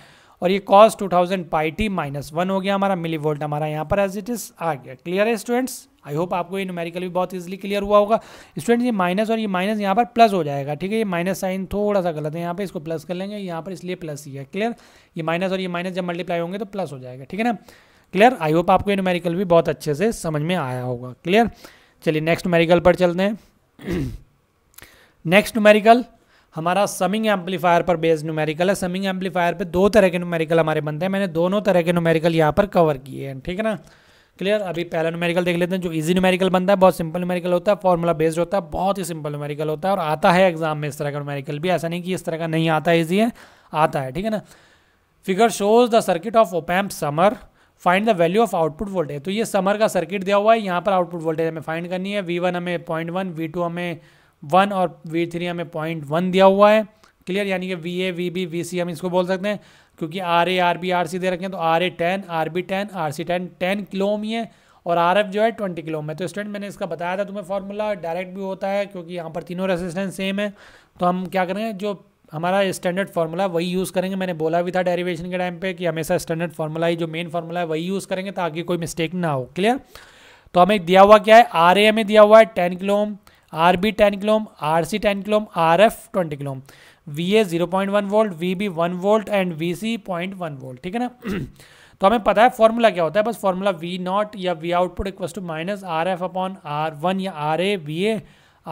और ये cos two thousand pi T minus one हो गया हमारा मिली वोल्ट हमारा यहाँ पर एज इट इज आ गया क्लियर है स्टूडेंट्स आई होप आपको ये न्यूमेरिकल भी बहुत ईजिली क्लियर हुआ होगा स्टूडेंट्स ये माइनस और ये माइनस यहाँ पर प्लस हो जाएगा ठीक है ये माइनस साइन थोड़ा सा गलत है यहाँ पर इसको प्लस कर लेंगे यहाँ पर इसलिए प्लस ही है क्लियर ये माइनस और ये माइनस जब मल्टीप्लाई होंगे तो प्लस हो जाएगा ठीक है ना क्लियर आई होप आपको ये न्यूमेरिकल भी बहुत अच्छे से समझ में आया होगा क्लियर चलिए नेक्स्ट न्यूमेरिकल पर चलते हैं नेक्स्ट न्यूमेरिकल हमारा समिंग एम्पलीफायर पर बेस्ड न्यूमेरिकल है समिंग एम्पलीफायर पे दो तरह के न्यूमेरिकल हमारे बनते हैं मैंने दोनों तरह के न्यूमेरिकल यहाँ पर कवर किए हैं ठीक है ना क्लियर अभी पहला न्यूमेरिकल देख लेते हैं जो इजी न्यूमेरिकल बनता है बहुत सिंपल न्यूमेरिकल होता है फॉर्मूला बेस्ड होता है बहुत ही सिंपल न्यूमेरिकल होता है और आता है एग्जाम में इस तरह का न्यूमेरिकल भी ऐसा नहीं कि इस तरह का नहीं आता है ईजी है आता है ठीक है ना figure shows the circuit of op amp summer find the value of output voltage तो ये समर का सर्किट दिया हुआ है यहाँ पर आउटपुट वोल्टेज हमें फाइंड करनी है वी वन हमें पॉइंट वन वी टू हमें वन और वी थ्री हमें पॉइंट वन दिया हुआ है क्लियर यानी कि V A V B V C हम इसको बोल सकते हैं क्योंकि R A R B R C दे रखें तो R A ten R B ten R C ten ten kilo ohm ही है और आर एफ जो है ट्वेंटी किलो में है तो स्टूडेंट मैंने इसका बताया था तुम्हें फार्मूला डायरेक्ट भी होता है क्योंकि यहाँ पर तीनों रेसिस्टेंस सेम है तो हम क्या करें जो हमारा स्टैंडर्ड फार्मूला वही यूज़ करेंगे मैंने बोला भी था डेरिवेशन के टाइम पे कि हमेशा स्टैंडर्ड फार्मूला ही जो मेन फार्मूला है वही यूज़ करेंगे ताकि कोई मिस्टेक ना हो क्लियर तो हमें दिया हुआ क्या है आर ए हमें दिया हुआ है ten kilohm R B ten kilohm R C ten kilohm R F twenty kilohm V A zero point one volt V B one volt and V C point one volt ठीक है ना तो हमें पता है फॉर्मूला क्या होता है बस फॉर्मूला वी नॉट या V output equals to minus R F upon R one या R A V A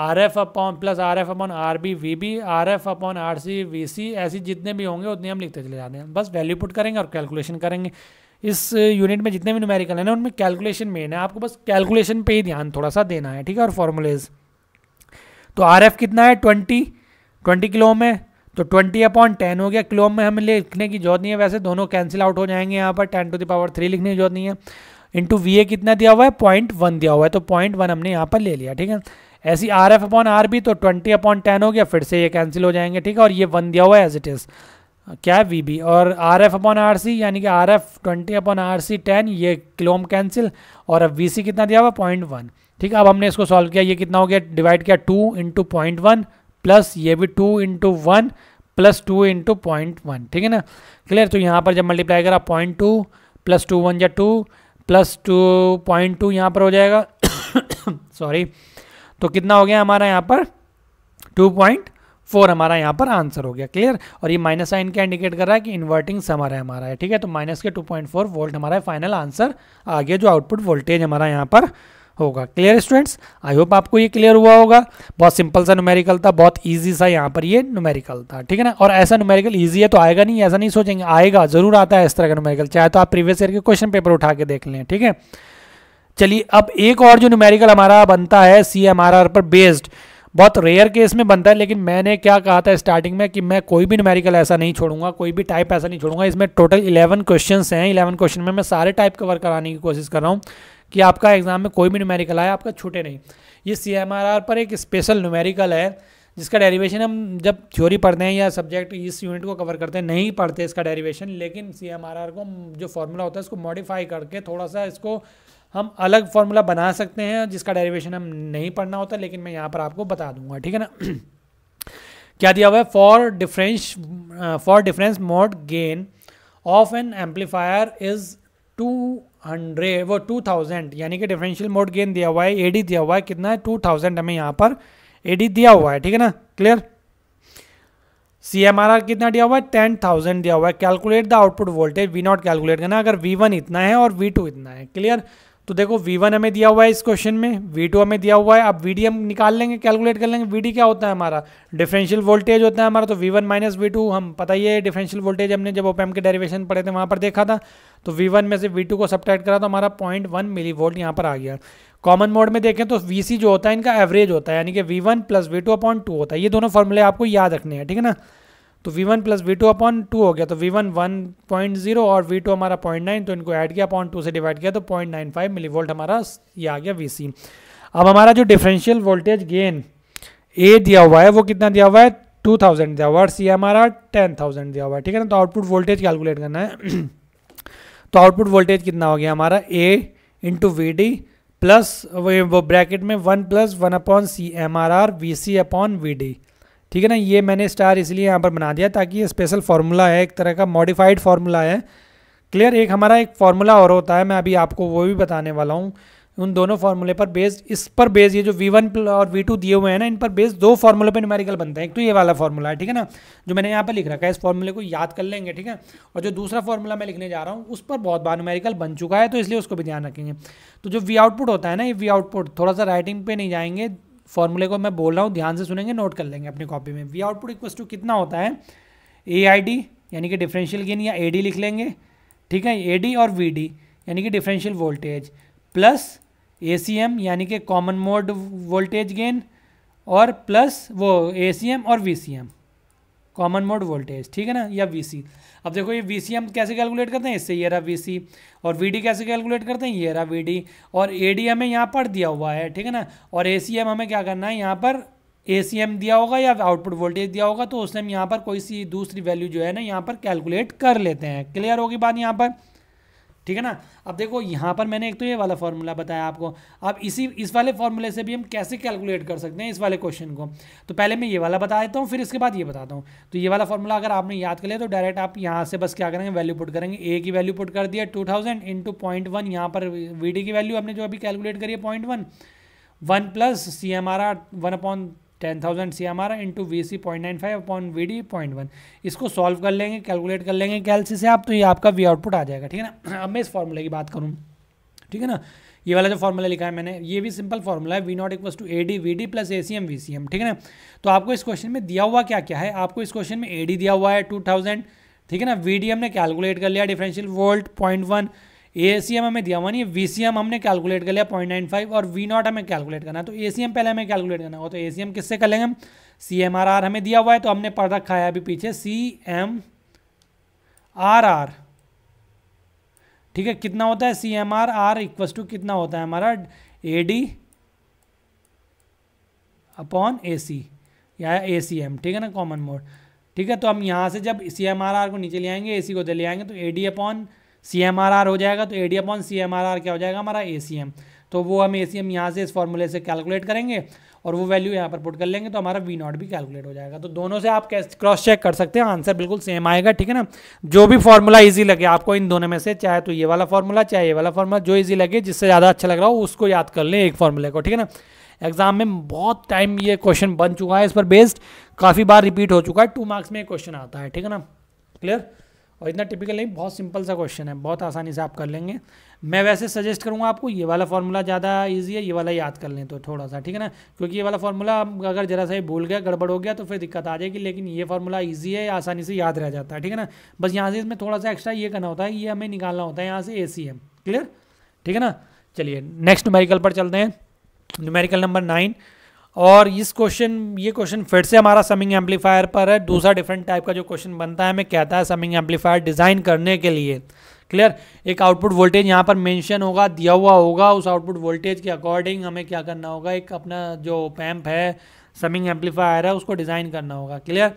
R F upon plus R F upon R B V B R F upon R C V C ऐसी जितने भी होंगे उतने हम लिखते चले जाते हैं बस वैल्यू पुट करेंगे और कैलकुलेशन करेंगे इस यूनिट में जितने भी न्यूमेरिकल हैं ना उनमें कैलकुलेशन मेन है आपको बस कैलकुलेशन पे ही ध्यान थोड़ा सा देना है ठीक है और फॉर्मूलेज तो आर एफ कितना है ट्वेंटी ट्वेंटी किलो में तो ट्वेंटी अपॉन टेन हो गया किलो में हमें लिखने की जरूरत नहीं है वैसे दोनों कैंसिल आउट हो जाएंगे यहाँ पर टेन टू पावर थ्री लिखने की जरूरत नहीं है इंटू वी ए कितना दिया हुआ है पॉइंट वन दिया हुआ है तो पॉइंट वन हमने यहाँ पर ले लिया ठीक है ऐसी आर एफ अपॉन आर भी तो ट्वेंटी अपॉन टेन हो गया फिर से ये कैंसिल हो जाएंगे ठीक है और ये वन दिया हुआ है एज इट इज़ क्या है वी बी और R F upon R C यानी कि R F twenty upon R C ten ये किलोम कैंसिल और अब वी सी कितना दिया हुआ पॉइंट वन ठीक है अब हमने इसको सॉल्व किया ये कितना हो गया डिवाइड किया two into point one plus ये भी two into one plus two into point one ठीक है ना क्लियर तो यहाँ पर जब मल्टीप्लाई करा point two plus two one या two plus two point two यहाँ पर हो जाएगा सॉरी तो कितना हो गया हमारा यहाँ पर टू पॉइंट फोर हमारा यहाँ पर आंसर हो गया क्लियर और ये माइनस साइन क्या इंडिकेट कर रहा है कि इन्वर्टिंग समर है हमारा है ठीक है तो माइनस के 2.4 वोल्ट हमारा फाइनल आंसर आ गया जो आउटपुट वोल्टेज हमारा यहाँ पर होगा क्लियर स्टूडेंट्स आई होप आपको ये क्लियर हुआ होगा बहुत सिंपल सा न्यूमेरिकल था बहुत ईजी सा यहाँ पर ये न्यूमेरिकल था ठीक है ना और ऐसा न्यूमेरिकल ईजी है तो आएगा नहीं ऐसा नहीं सोचेंगे आएगा जरूर आता है इस तरह का न्यूमेरिकल चाहे तो आप प्रीवियस ईयर के क्वेश्चन पेपर उठा के देख लें ठीक है चलिए अब एक और जो न्यूमेरिकल हमारा बनता है सी एम आर आर पर बेस्ड बहुत रेयर केस में बनता है लेकिन मैंने क्या कहा था स्टार्टिंग में कि मैं कोई भी न्यूमेरिकल ऐसा नहीं छोड़ूंगा कोई भी टाइप ऐसा नहीं छोड़ूंगा इसमें टोटल इलेवन क्वेश्चन हैं इलेवन क्वेश्चन में मैं सारे टाइप कवर कराने की कोशिश कर रहा हूँ कि आपका एग्जाम में कोई भी न्यूमेरिकल आए आपका छूटे नहीं ये सी पर एक स्पेशल न्यूमेरिकल है जिसका डेरिवेशन हम जब थ्योरी पढ़ते हैं या सब्जेक्ट इस यूनिट को कवर करते हैं नहीं पढ़ते इसका डेरिवेशन लेकिन सी को जो फॉर्मूला होता है इसको मॉडिफाई करके थोड़ा सा इसको हम अलग फार्मूला बना सकते हैं जिसका डेरिवेशन हम नहीं पढ़ना होता लेकिन मैं यहाँ पर आपको बता दूंगा ठीक है ना क्या दिया हुआ है for difference for difference mode gain of an amplifier is two hundred वो टू थाउजेंड यानी कि डिफरेंशियल मोड गेन दिया हुआ है एडी दिया हुआ है कितना है टू थाउजेंड हमें यहाँ पर एडी दिया हुआ है ठीक है ना clear C M R R कितना दिया हुआ है टेन थाउजेंड दिया हुआ है calculate the output voltage V naught calculate करना अगर वी वन इतना है और वी टू इतना है क्लियर तो देखो V1 हमें दिया हुआ है इस क्वेश्चन में V2 हमें दिया हुआ है अब VD हम निकाल लेंगे कैलकुलेट कर लेंगे VD क्या होता है हमारा डिफरेंशियल वोल्टेज होता है हमारा तो V1 वन माइनस वी हम पता ही है डिफरेंशियल वोल्टेज हमने जब ओपैम के डेरिवेशन पढ़े थे वहाँ पर देखा था तो V1 में से V2 को सब्ट्रैक्ट करा तो हमारा पॉइंट वन मिली वोल्ट यहाँ पर आ गया कॉमन मोड में देखें तो वी जो होता है इनका एवरेज होता है यानी कि V one plus V two two होता है ये दोनों फॉर्मूले आपको याद रखने हैं ठीक है ना तो V one plus V two upon two हो गया तो V one one point zero और वी टू हमारा पॉइंट नाइन तो इनको ऐड किया अपॉन टू से डिवाइड किया तो पॉइंट नाइन फाइव मिली वोल्ट हमारा ये आ गया वी सी अब हमारा जो डिफरेंशियल वोल्टेज गेन ए दिया हुआ है वो कितना दिया हुआ है टू थाउजेंड दिया हुआ है और सी हमारा टेन थाउजेंड दिया हुआ है ठीक है ना तो आउटपुट वोल्टेज कैलकुलेट करना है तो आउटपुट वोल्टेज कितना हो गया हमारा A into V D plus वो ब्रैकेट में one plus one upon C M R R V C upon V D ठीक है ना ये मैंने स्टार इसलिए यहाँ पर बना दिया ताकि ये स्पेशल फार्मूला है एक तरह का मॉडिफाइड फार्मूला है क्लियर एक हमारा एक फार्मूला और होता है मैं अभी आपको वो भी बताने वाला हूँ उन दोनों फार्मूले पर बेस्ड इस पर बेस्ड ये जो V1 और टू दिए हुए हैं ना इन पर बेस्ड दो फार्मूले पर न्यूमेरिकल बनते हैं एक तो ये वाला फार्मूला है ठीक है ना जो मैंने यहाँ पर लिख रखा है इस फार्मूले को याद कर लेंगे ठीक है और जो दूसरा फार्मूला मैं लिखने जा रहा हूँ उस पर बहुत बार न्यूमेरिकल बन चुका है तो इसलिए उसको भी ध्यान रखेंगे तो जो वी आउटपुट होता है ना ये वी आउटपुट थोड़ा सा राइटिंग पे नहीं जाएंगे फॉर्मूले को मैं बोल रहा हूँ ध्यान से सुनेंगे नोट कर लेंगे अपनी कॉपी में वी आउटपुट इक्वल टू कितना होता है ए आई डी यानी कि डिफरेंशियल गेन या ए डी लिख लेंगे ठीक है ए डी और वी डी यानी कि differential voltage plus A C M यानी कि कॉमन मोड वोल्टेज गेन और प्लस वो ए सी एम और V C M common mode voltage ठीक है ना या वी अब देखो ये वी हम कैसे कैलकुलेट करते हैं इससे ये रहा वी और वी कैसे कैलकुलेट करते हैं ये रहा वी और ए हमें यहाँ पर दिया हुआ है ठीक है ना और ए हमें क्या करना है यहाँ पर ए दिया होगा या आउटपुट वोल्टेज दिया होगा तो उसने हम यहाँ पर कोई सी दूसरी वैल्यू जो है ना यहाँ पर कैलकुलेट कर लेते हैं क्लियर होगी बात यहाँ पर ठीक है ना अब देखो यहाँ पर मैंने एक तो ये वाला फॉर्मूला बताया आपको अब इसी इस वाले फॉर्मूले से भी हम कैसे कैलकुलेट कर सकते हैं इस वाले क्वेश्चन को तो पहले मैं ये वाला बता देता हूँ फिर इसके बाद ये बताता हूँ तो ये वाला फॉर्मूला अगर आपने याद कर लिया तो डायरेक्ट आप यहाँ से बस क्या करेंगे वैल्यू पुट करेंगे ए की वैल्यू पुट कर दिया two thousand into point one यहाँ पर वी डी की वैल्यू हमने जो अभी कैलकुलेट करी है point one one plus C M R R one upon ten thousand C हमारा into V C point nine five upon V D point one इसको सॉल्व कर लेंगे कैलकुलेट कर लेंगे कैलसी से आप तो ये आपका वी आउटपुट आ जाएगा ठीक है ना अब मैं इस फॉर्मूले की बात करूँ ठीक है ना ये वाला जो फॉर्मूला लिखा है मैंने ये भी सिंपल फॉर्मूला है V naught equal to A D V D plus A C M V C M ठीक है ना तो आपको इस क्वेश्चन में दिया हुआ क्या क्या है आपको इस क्वेश्चन में ए डी दिया हुआ है टू थाउजेंड ठीक है ना वी डी एम ने कैलकुलेट कर लिया differential volt point one A C M हमें दिया हुआ नहीं वी सी एम हमने कैलकुलेट कर लिया पॉइंट नाइन फाइव और वी नॉट हमें कैलकुलेट करना है तो ए सी एम पहले हमें कैलकुलेट करना हो तो ए सी एम किससे कर लेंगे हम सी एम आर आर हमें दिया हुआ है तो हमने पढ़ रखा है अभी पीछे सी एम आर आर ठीक है कितना होता है C M R R equals to कितना होता है हमारा ए डी अपॉन ए सी या ए सी एम ठीक है ना कॉमन मोड ठीक है तो हम यहाँ से जब सी एम आर आर को नीचे ले आएंगे ए सी को दे ले आएंगे तो A D upon C M R R हो जाएगा तो A D upon C M R R क्या हो जाएगा हमारा ए सी एम तो वो हम ए सी एम यहाँ से इस फॉर्मूले से कैलकुलेट करेंगे और वो वैल्यू यहाँ पर पुट कर लेंगे तो हमारा वी नॉट भी कैलकुलेट हो जाएगा तो दोनों से आप क्रॉस चेक कर सकते हैं आंसर बिल्कुल सेम आएगा ठीक है ना जो भी फॉर्मूला ईजी लगे आपको इन दोनों में से चाहे तो ये वाला फॉर्मूला चाहे ये वाला फॉर्मूला जो ईजी लगे जिससे ज़्यादा अच्छा लग रहा हो उसको याद कर लें एक फॉर्मूले को ठीक है ना एग्जाम में बहुत टाइम ये क्वेश्चन बन चुका है इस पर बेस्ड काफ़ी बार रिपीट हो चुका है टू मार्क्स में क्वेश्चन आता है ठीक है ना क्लियर और इतना टिपिकल नहीं बहुत सिंपल सा क्वेश्चन है बहुत आसानी से आप कर लेंगे मैं वैसे सजेस्ट करूँगा आपको ये वाला फॉर्मूला ज़्यादा ईजी है ये वाला याद कर लें तो थोड़ा सा ठीक है ना क्योंकि ये वाला फॉर्मूला अगर ज़रा सा भूल गया गड़बड़ हो गया तो फिर दिक्कत आ जाएगी लेकिन ये फॉर्मूला ईजी है आसानी से याद रह जाता है ठीक है ना बस यहाँ से इसमें थोड़ा सा एक्स्ट्रा ये करना होता है ये हमें निकालना होता है यहाँ से ए सी एम क्लियर ठीक है ना चलिए नेक्स्ट न्यूमेरिकल पर चलते हैं न्यूमेरिकल नंबर नाइन और इस क्वेश्चन ये क्वेश्चन फिर से हमारा समिंग एम्पलीफायर पर है दूसरा डिफरेंट टाइप का जो क्वेश्चन बनता है हमें कहता है समिंग एम्पलीफायर डिज़ाइन करने के लिए क्लियर एक आउटपुट वोल्टेज यहाँ पर मेंशन होगा दिया हुआ होगा उस आउटपुट वोल्टेज के अकॉर्डिंग हमें क्या करना होगा एक अपना जो पैम्प है समिंग एम्पलीफायर है उसको डिज़ाइन करना होगा क्लियर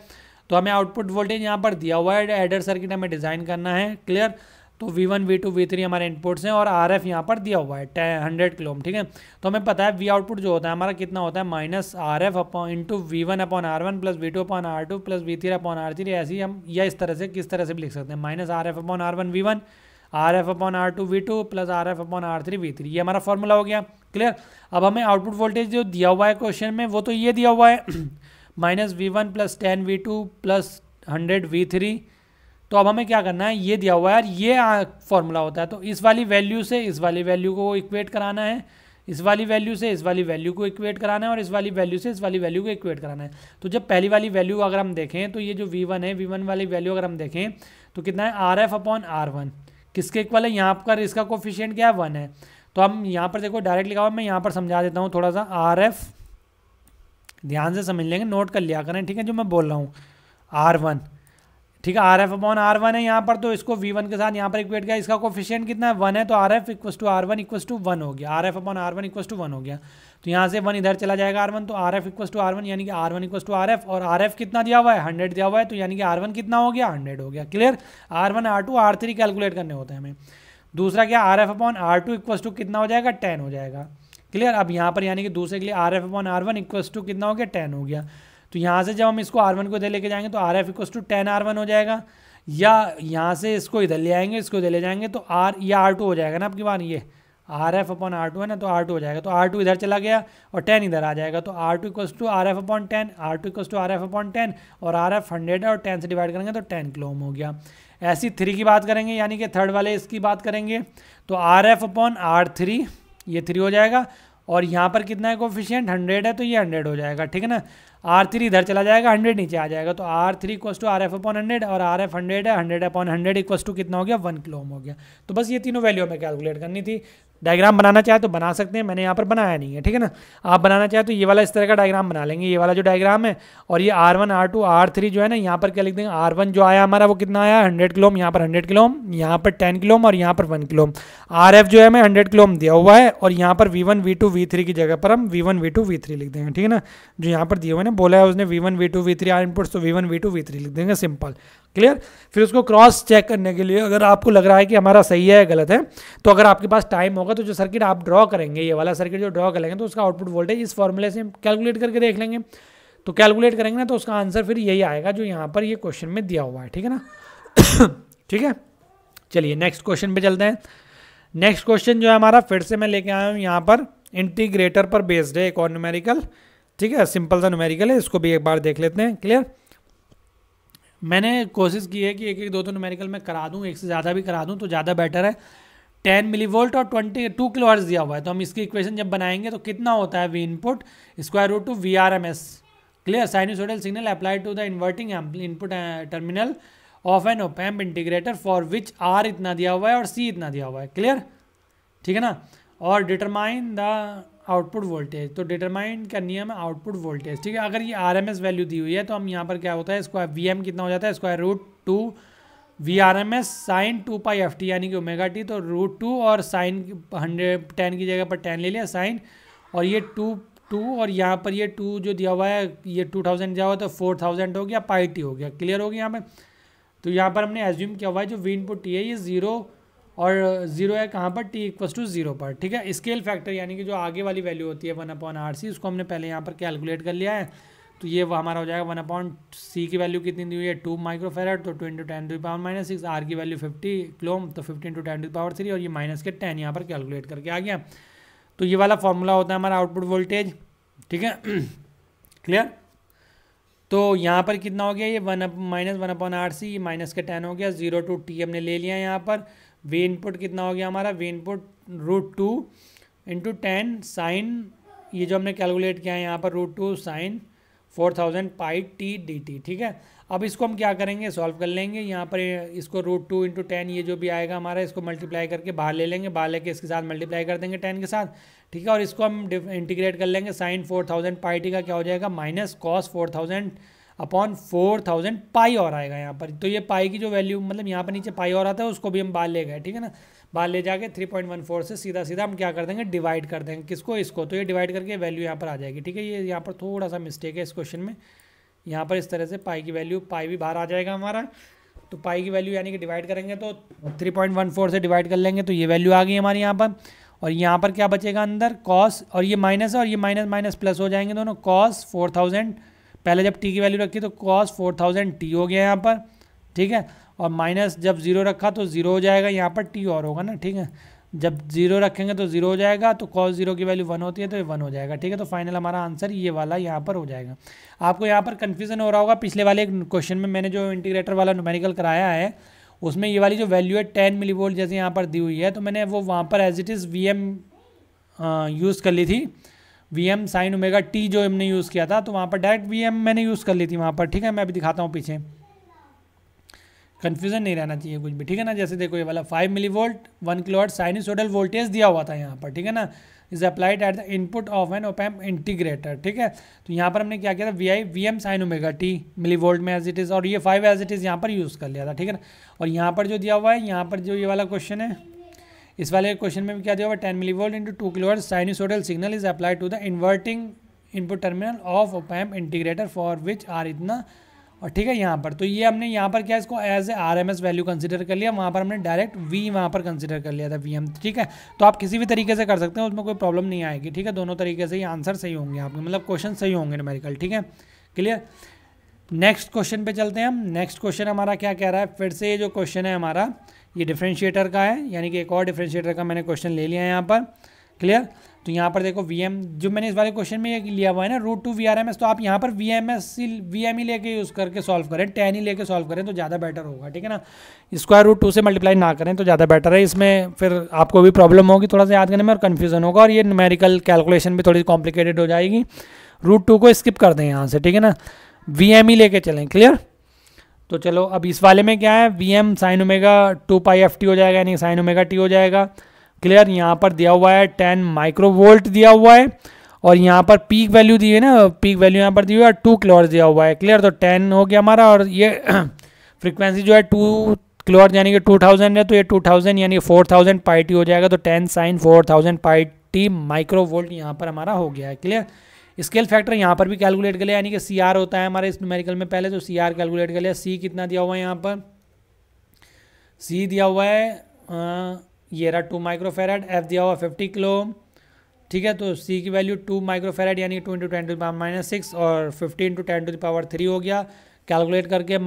तो हमें आउटपुट वोल्टेज यहाँ पर दिया हुआ है एडर सर्किट हमें डिज़ाइन करना है क्लियर तो V one V two V three हमारे इनपुट्स हैं और आर एफ यहाँ पर दिया हुआ है टेन हंड्रेड किलो ठीक है तो हमें पता है वी आउटपुट जो होता है हमारा कितना होता है minus R F upon into V one upon R one plus V two upon R two plus V three upon R three ऐसी हम या इस तरह से किस तरह से भी लिख सकते हैं minus R F upon R one V one R F upon R two V two plus R F upon R three V three ये हमारा फॉर्मूला हो गया क्लियर अब हमें आउटपुट वोल्टेज जो दिया हुआ है क्वेश्चन में वो तो ये दिया हुआ है minus V one plus ten V two plus hundred V three तो अब हमें क्या करना है ये दिया हुआ है यार ये फॉर्मूला होता है तो इस वाली वैल्यू से इस वाली वैल्यू को इक्वेट कराना है इस वाली वैल्यू से इस वाली वैल्यू को इक्वेट कराना है और इस वाली वैल्यू से इस वाली वैल्यू को इक्वेट कराना है तो जब पहली वाली वैल्यू अगर हम देखें तो ये जो वन है वन वाली वैल्यू अगर हम देखें तो कितना है R F upon R one किसके इक्वल है यहाँ पर इसका कोफिशियंट क्या है वन है तो हम यहाँ पर देखो डायरेक्ट लिखा हुआ मैं यहाँ पर समझा देता हूँ थोड़ा सा आर एफ ध्यान से समझ लेंगे नोट कर लिया करें ठीक है जो मैं बोल रहा हूँ आर वन ठीक है R F upon R one है यहाँ पर तो इसको वी वन के साथ यहाँ पर इक्वेट गया इसका कोफिशियंट कितना है वन है तो R F equal to R one equals to one हो गया R F upon R one equals to one हो गया तो यहाँ से वन इधर चला जाएगा आर वन तो R F equals to R one यानी कि R one equals to R F और आर एफ कितना दिया हुआ है हंड्रेड दिया हुआ है तो यानी कि आर वन कितना हो गया हंड्रेड हो गया clear R one R two R three calculate करने होते हैं हमें दूसरा क्या R F upon R two equals to कितना हो जाएगा टेन हो जाएगा क्लियर अब यहाँ पर यानी कि दूसरे के लिए R F upon R one equal to कितना हो गया टेन हो गया तो यहाँ से जब हम इसको आर वन को इधर लेके जाएंगे तो R F equals to ten R one हो जाएगा या यहाँ से इसको इधर ले आएंगे इसको इधर ले जाएंगे तो आर ये आर टू हो जाएगा ना आपकी बार ये R F upon R two है ना तो आर टू हो जाएगा तो आर टू इधर चला गया और टेन इधर आ जाएगा तो R two equals to R F upon ten R two equals to R F upon ten और आर एफ हंड्रेड है और टेन से डिवाइड करेंगे तो टेन किलो हो गया ऐसी थ्री की बात करेंगे यानी कि थर्ड वाले इसकी बात करेंगे तो R F upon R three ये थ्री हो जाएगा और यहाँ पर कितना है कोफिशियंट हंड्रेड है तो ये हंड्रेड हो जाएगा ठीक है ना आर थ्री इधर चला जाएगा हंड्रेड नीचे आ जाएगा तो R three equals to R F upon hundred और आर एफ हंड्रेड है hundred upon hundred equals to कितना हो गया वन किलो हो गया तो बस ये तीनों वैल्यू हमें कैलकुलेट करनी थी डायग्राम बनाना चाहे तो बना सकते हैं मैंने यहाँ पर बनाया नहीं है ठीक है ना आप बनाना चाहे तो ये वाला इस तरह का डायग्राम बना लेंगे ये वाला जो डायग्राम है और ये R one R two R three जो है ना यहाँ पर क्या लिख देंगे आर वन जो आया हमारा वो कितना आया हंड्रेड किलोम यहाँ पर हंड्रेड किलोम यहाँ पर टेन किलोम और यहाँ पर वन किलोम आर एफ जो है हमें हंड्रेड किलोम दिया हुआ है और यहाँ पर V one V two V three की जगह पर हम V one V two V three लिख देंगे ठीक है ना जो यहाँ पर दिए हुए ना बोला है उसने V one V two V three are inputs तो V one V two V three लिख देंगे सिंपल क्लियर फिर उसको क्रॉस चेक करने के लिए अगर आपको लग रहा है कि हमारा सही है या गलत है तो अगर आपके पास टाइम होगा तो जो सर्किट आप ड्रॉ करेंगे ये वाला सर्किट जो ड्रॉ करेंगे तो उसका आउटपुट वोल्टेज इस फॉर्मूले से कैलकुलेट करके देख लेंगे तो कैलकुलेट करेंगे ना तो उसका आंसर फिर यही आएगा जो यहाँ पर ये क्वेश्चन में दिया हुआ है ठीक है ना ठीक है चलिए नेक्स्ट क्वेश्चन पे चलते हैं नेक्स्ट क्वेश्चन जो है हमारा फिर से मैं लेके आया हूँ यहाँ पर इंटीग्रेटर पर बेस्ड है एक और न्यूमेरिकल ठीक है सिंपल सा न्यूमेरिकल है इसको भी एक बार देख लेते हैं क्लियर मैंने कोशिश की है कि एक एक दो दो न्यूमेरिकल मैं करा दूँ एक से ज़्यादा भी करा दूँ तो ज़्यादा बेटर है टेन मिली वोल्ट और ट्वेंटी टू किलो हर्ज दिया हुआ है तो हम इसकी इक्वेशन जब बनाएंगे तो कितना होता है V input square root two V R M S clear sinusoidal signal apply to the inverting input terminal of an op amp integrator for which R इतना दिया हुआ है और सी इतना दिया हुआ है क्लियर ठीक है ना और डिटरमाइन द आउटपुट वोल्टेज तो का नियम है आउटपुट वोल्टेज ठीक है अगर ये आर एम एस वैल्यू दी हुई है तो हम यहाँ पर क्या होता है स्क्वायर वी एम कितना हो जाता है square root two V R M S sine two pi F T यानी कि ओमेगा टी तो रूट टू और साइन हंड्रेड टेन की जगह पर टेन ले लिया साइन और ये टू टू और यहाँ पर ये टू जो दिया हुआ है ये टू थाउजेंड दिया हुआ है तो फोर थाउजेंड हो गया पाई टी हो गया क्लियर हो गया यहाँ पर तो यहाँ पर हमने एज्यूम किया हुआ है जो वी इनपुट टी है ये जीरो और जीरो है कहाँ पर टी इक्वस टू जीरो पर ठीक है स्केल फैक्टर यानी कि जो आगे वाली वैल्यू होती है वन अपॉन आर सी उसको हमने पहले यहाँ पर कैलकुलेट कर लिया है तो ये हमारा हो जाएगा वन अपॉन सी की वैल्यू कितनी दी हुई है टू माइक्रोफेरेट तो two into ten to power minus six R की वैल्यू फिफ्टी क्लोम तो fifty into ten to power three और ये माइनस के टेन यहाँ पर कैलकुलेट करके आ गया तो ये वाला फॉर्मूला होता है हमारा आउटपुट वोल्टेज ठीक है क्लियर तो यहाँ पर कितना हो गया ये one up minus one upon R C ये माइनस का टेन हो गया जीरो टू टी हमने ले लिया यहाँ पर वे इनपुट कितना हो गया हमारा V input root two into ten sine ये जो हमने कैलकुलेट किया है यहाँ पर root two sine four thousand pi T D T ठीक है अब इसको हम क्या करेंगे सॉल्व कर लेंगे यहाँ पर इसको रूट टू इंटू टेन ये जो भी आएगा हमारा इसको मल्टीप्लाई करके बाहर ले लेंगे बाहर लेके इसके साथ मल्टीप्लाई कर देंगे टेन के साथ ठीक है और इसको हम इंटीग्रेट कर लेंगे sine four thousand pi T का क्या हो जाएगा minus cos four thousand upon four thousand pi और आएगा यहाँ पर तो ये पाई की जो वैल्यू मतलब यहाँ पर नीचे पाई और आता है उसको भी हम बाहर ले गए ठीक है ना बाहर ले जाके थ्री पॉइंट वन फोर से सीधा सीधा हम क्या कर देंगे डिवाइड कर देंगे किसको इसको तो ये डिवाइड करके वैल्यू यहाँ पर आ जाएगी ठीक है ये यहाँ पर थोड़ा सा मिस्टेक है इस क्वेश्चन में यहाँ पर इस तरह से पाई की वैल्यू पाई भी बाहर आ जाएगा हमारा तो पाई की वैल्यू यानी कि डिवाइड करेंगे तो 3.14 से डिवाइड कर लेंगे तो ये वैल्यू आ गई हमारे यहाँ पर और यहाँ पर क्या बचेगा अंदर कॉस और ये माइनस है और ये माइनस माइनस प्लस हो जाएंगे दोनों कॉस फोर थाउजेंड पहले जब टी की वैल्यू रखी तो कॉस फोर थाउजेंड टी हो गया यहाँ पर ठीक है और माइनस जब ज़ीरो रखा तो ज़ीरो हो जाएगा यहाँ पर टी और होगा ना ठीक है जब ज़ीरो रखेंगे तो ज़ीरो हो जाएगा तो कॉस ज़ीरो की वैल्यू वन होती है तो ये वन हो जाएगा ठीक है तो फाइनल हमारा आंसर ये वाला यहाँ पर हो जाएगा आपको यहाँ पर कन्फ्यूज़न हो रहा होगा पिछले वाले क्वेश्चन में मैंने जो इंटीग्रेटर वाला नोमेरिकल कराया है उसमें ये वाली जो वैल्यू है टेन मिली वोल्ट जैसे यहाँ पर दी हुई है तो मैंने वो वहाँ पर as it is V use कर ली थी V M sine omega T जो हमने यूज़ किया था तो वहाँ पर डायरेक्ट वी एम मैंने यूज़ कर ली थी वहाँ पर ठीक है मैं अभी दिखाता हूँ पीछे कन्फ्यूजन नहीं रहना चाहिए कुछ भी ठीक है ना जैसे देखो ये वाला फाइव मिली millivolt one kilowatt sinusoidal voltage दिया हुआ था यहाँ पर ठीक है ना is applied at the input of an op amp integrator ठीक है तो यहाँ पर हमने क्या किया था V I V M sine omega T milli volt में एज इट इज़ और ये फाइव एज इट इज़ यहाँ पर यूज़ कर लिया था ठीक है ना और यहाँ पर जो दिया हुआ है यहाँ पर जो ये वाला क्वेश्चन है इस वाले क्वेश्चन में भी क्या दिया हुआ ten millivolt into two kilohertz sinusoidal signal is apply to the inverting input terminal of op amp integrator for which R इतना और ठीक है यहाँ पर तो ये हमने यहाँ पर क्या इसको as A R M S value consider कर लिया वहाँ पर हमने डायरेक्ट वी वहाँ पर कंसिडर कर लिया था वी एम ठीक है तो आप किसी भी तरीके से कर सकते हैं उसमें कोई प्रॉब्लम नहीं आएगी ठीक है दोनों तरीके से ही आंसर सही होंगे आपके मतलब क्वेश्चन सही होंगे न्यूमेरिकल ठीक है क्लियर नेक्स्ट क्वेश्चन पे चलते हैं हम नेक्स्ट क्वेश्चन हमारा क्या कह रहा है फिर से ये जो क्वेश्चन है हमारा ये डिफ्रेंशिएटर का है यानी कि एक और डिफ्रेंशिएटर का मैंने क्वेश्चन ले लिया है यहाँ पर क्लियर तो यहाँ पर देखो वी जो मैंने इस वाले क्वेश्चन में लिया हुआ है ना root two V R M S तो आप यहाँ पर V M S V M ही लेके यूज़ करके सॉल्व करें टेन ही लेके सॉल्व करें तो ज़्यादा बेटर होगा ठीक है ना स्क्वायर रूट टू से मल्टीप्लाई ना करें तो ज़्यादा बेटर है इसमें फिर आपको भी प्रॉब्लम होगी थोड़ा सा याद करने में और कन्फ्यूजन होगा और ये न्यूमेरिकल कैलकुलेशन भी थोड़ी कॉम्प्लिकेटेड हो जाएगी रूट टू को स्किप कर दें यहाँ से ठीक है ना वी एम ही लेके चलें क्लियर तो चलो अब इस वाले में क्या है V M sine omega two pi F T हो जाएगा यानी साइन ओमेगा टी हो जाएगा क्लियर यहाँ पर दिया हुआ है टेन माइक्रो वोल्ट दिया हुआ है और यहाँ पर पीक वैल्यू दी है ना पीक वैल्यू यहाँ पर दी हुई है टू क्लोर्स दिया हुआ है क्लियर तो टेन हो गया हमारा और ये फ्रिक्वेंसी जो है टू क्लोर्स यानी कि टू थाउजेंड है तो ये टू थाउजेंड यानी फोर थाउजेंड पाई टी हो जाएगा तो ten sine four thousand pi T microvolt यहाँ पर हमारा हो गया है क्लियर स्केल फैक्टर यहाँ पर भी कैलकुलेट कर लिया यानी कि सी आर होता है हमारे इस न्यूमेरिकल में पहले तो सी आर कैलकुलेट कर लिया सी कितना दिया हुआ है यहाँ पर सी दिया हुआ है आ, ये रहा टू माइक्रोफेराड एफ दिया हुआ फिफ्टी किलो ठीक है तो सी की वैल्यू टू माइक्रोफेराड यानी two into ten to power minus six और fifty into ten to power three हो गया कैलकुलेट करके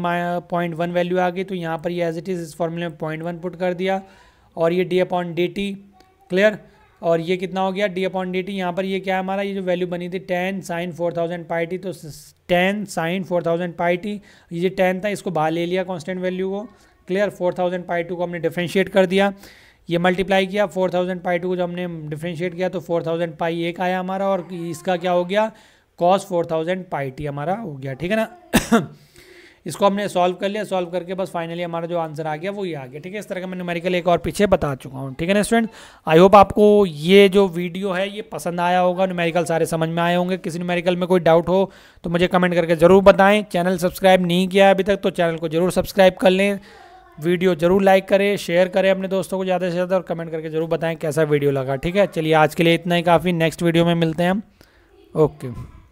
पॉइंट वन वैल्यू आ गई तो यहाँ पर ये एज इट इज़ इस फॉर्मूले में पॉइंट वन पुट कर दिया और ये d upon D T clear और ये कितना हो गया डी अपॉन डी टी यहाँ पर ये क्या है हमारा ये जो वैल्यू बनी थी ten sine four thousand pi t तो ten sine four thousand pi t ये टेन था इसको बाहर ले लिया कॉन्स्टेंट वैल्यू को clear four thousand pi two को हमने डिफ्रेंशिएट कर दिया ये मल्टीप्लाई किया फोर थाउजेंड पाई टू को जब हमने डिफ्रेंशिएट किया तो फोर थाउजेंड पाई एक आया हमारा और इसका क्या हो गया cos four thousand pi t हमारा हो गया ठीक है ना इसको हमने सॉल्व कर लिया सॉल्व करके बस फाइनली हमारा जो आंसर आ गया वो ये आ गया ठीक है इस तरह का मैं न्यूमेरिकल एक और पीछे बता चुका हूँ ठीक है ना स्टूडेंट आई होप आपको ये जो वीडियो है ये पसंद आया होगा न्यूमेरिकल सारे समझ में आए होंगे किसी न्यूमेरिकल में कोई डाउट हो तो मुझे कमेंट करके ज़रूर बताएं चैनल सब्सक्राइब नहीं किया है अभी तक तो चैनल को ज़रूर सब्सक्राइब कर लें वीडियो ज़रूर लाइक करें शेयर करें अपने दोस्तों को ज़्यादा से ज़्यादा और कमेंट करके ज़रूर बताएं कैसा वीडियो लगा ठीक है चलिए आज के लिए इतना ही काफ़ी नेक्स्ट वीडियो में मिलते हैं हम ओके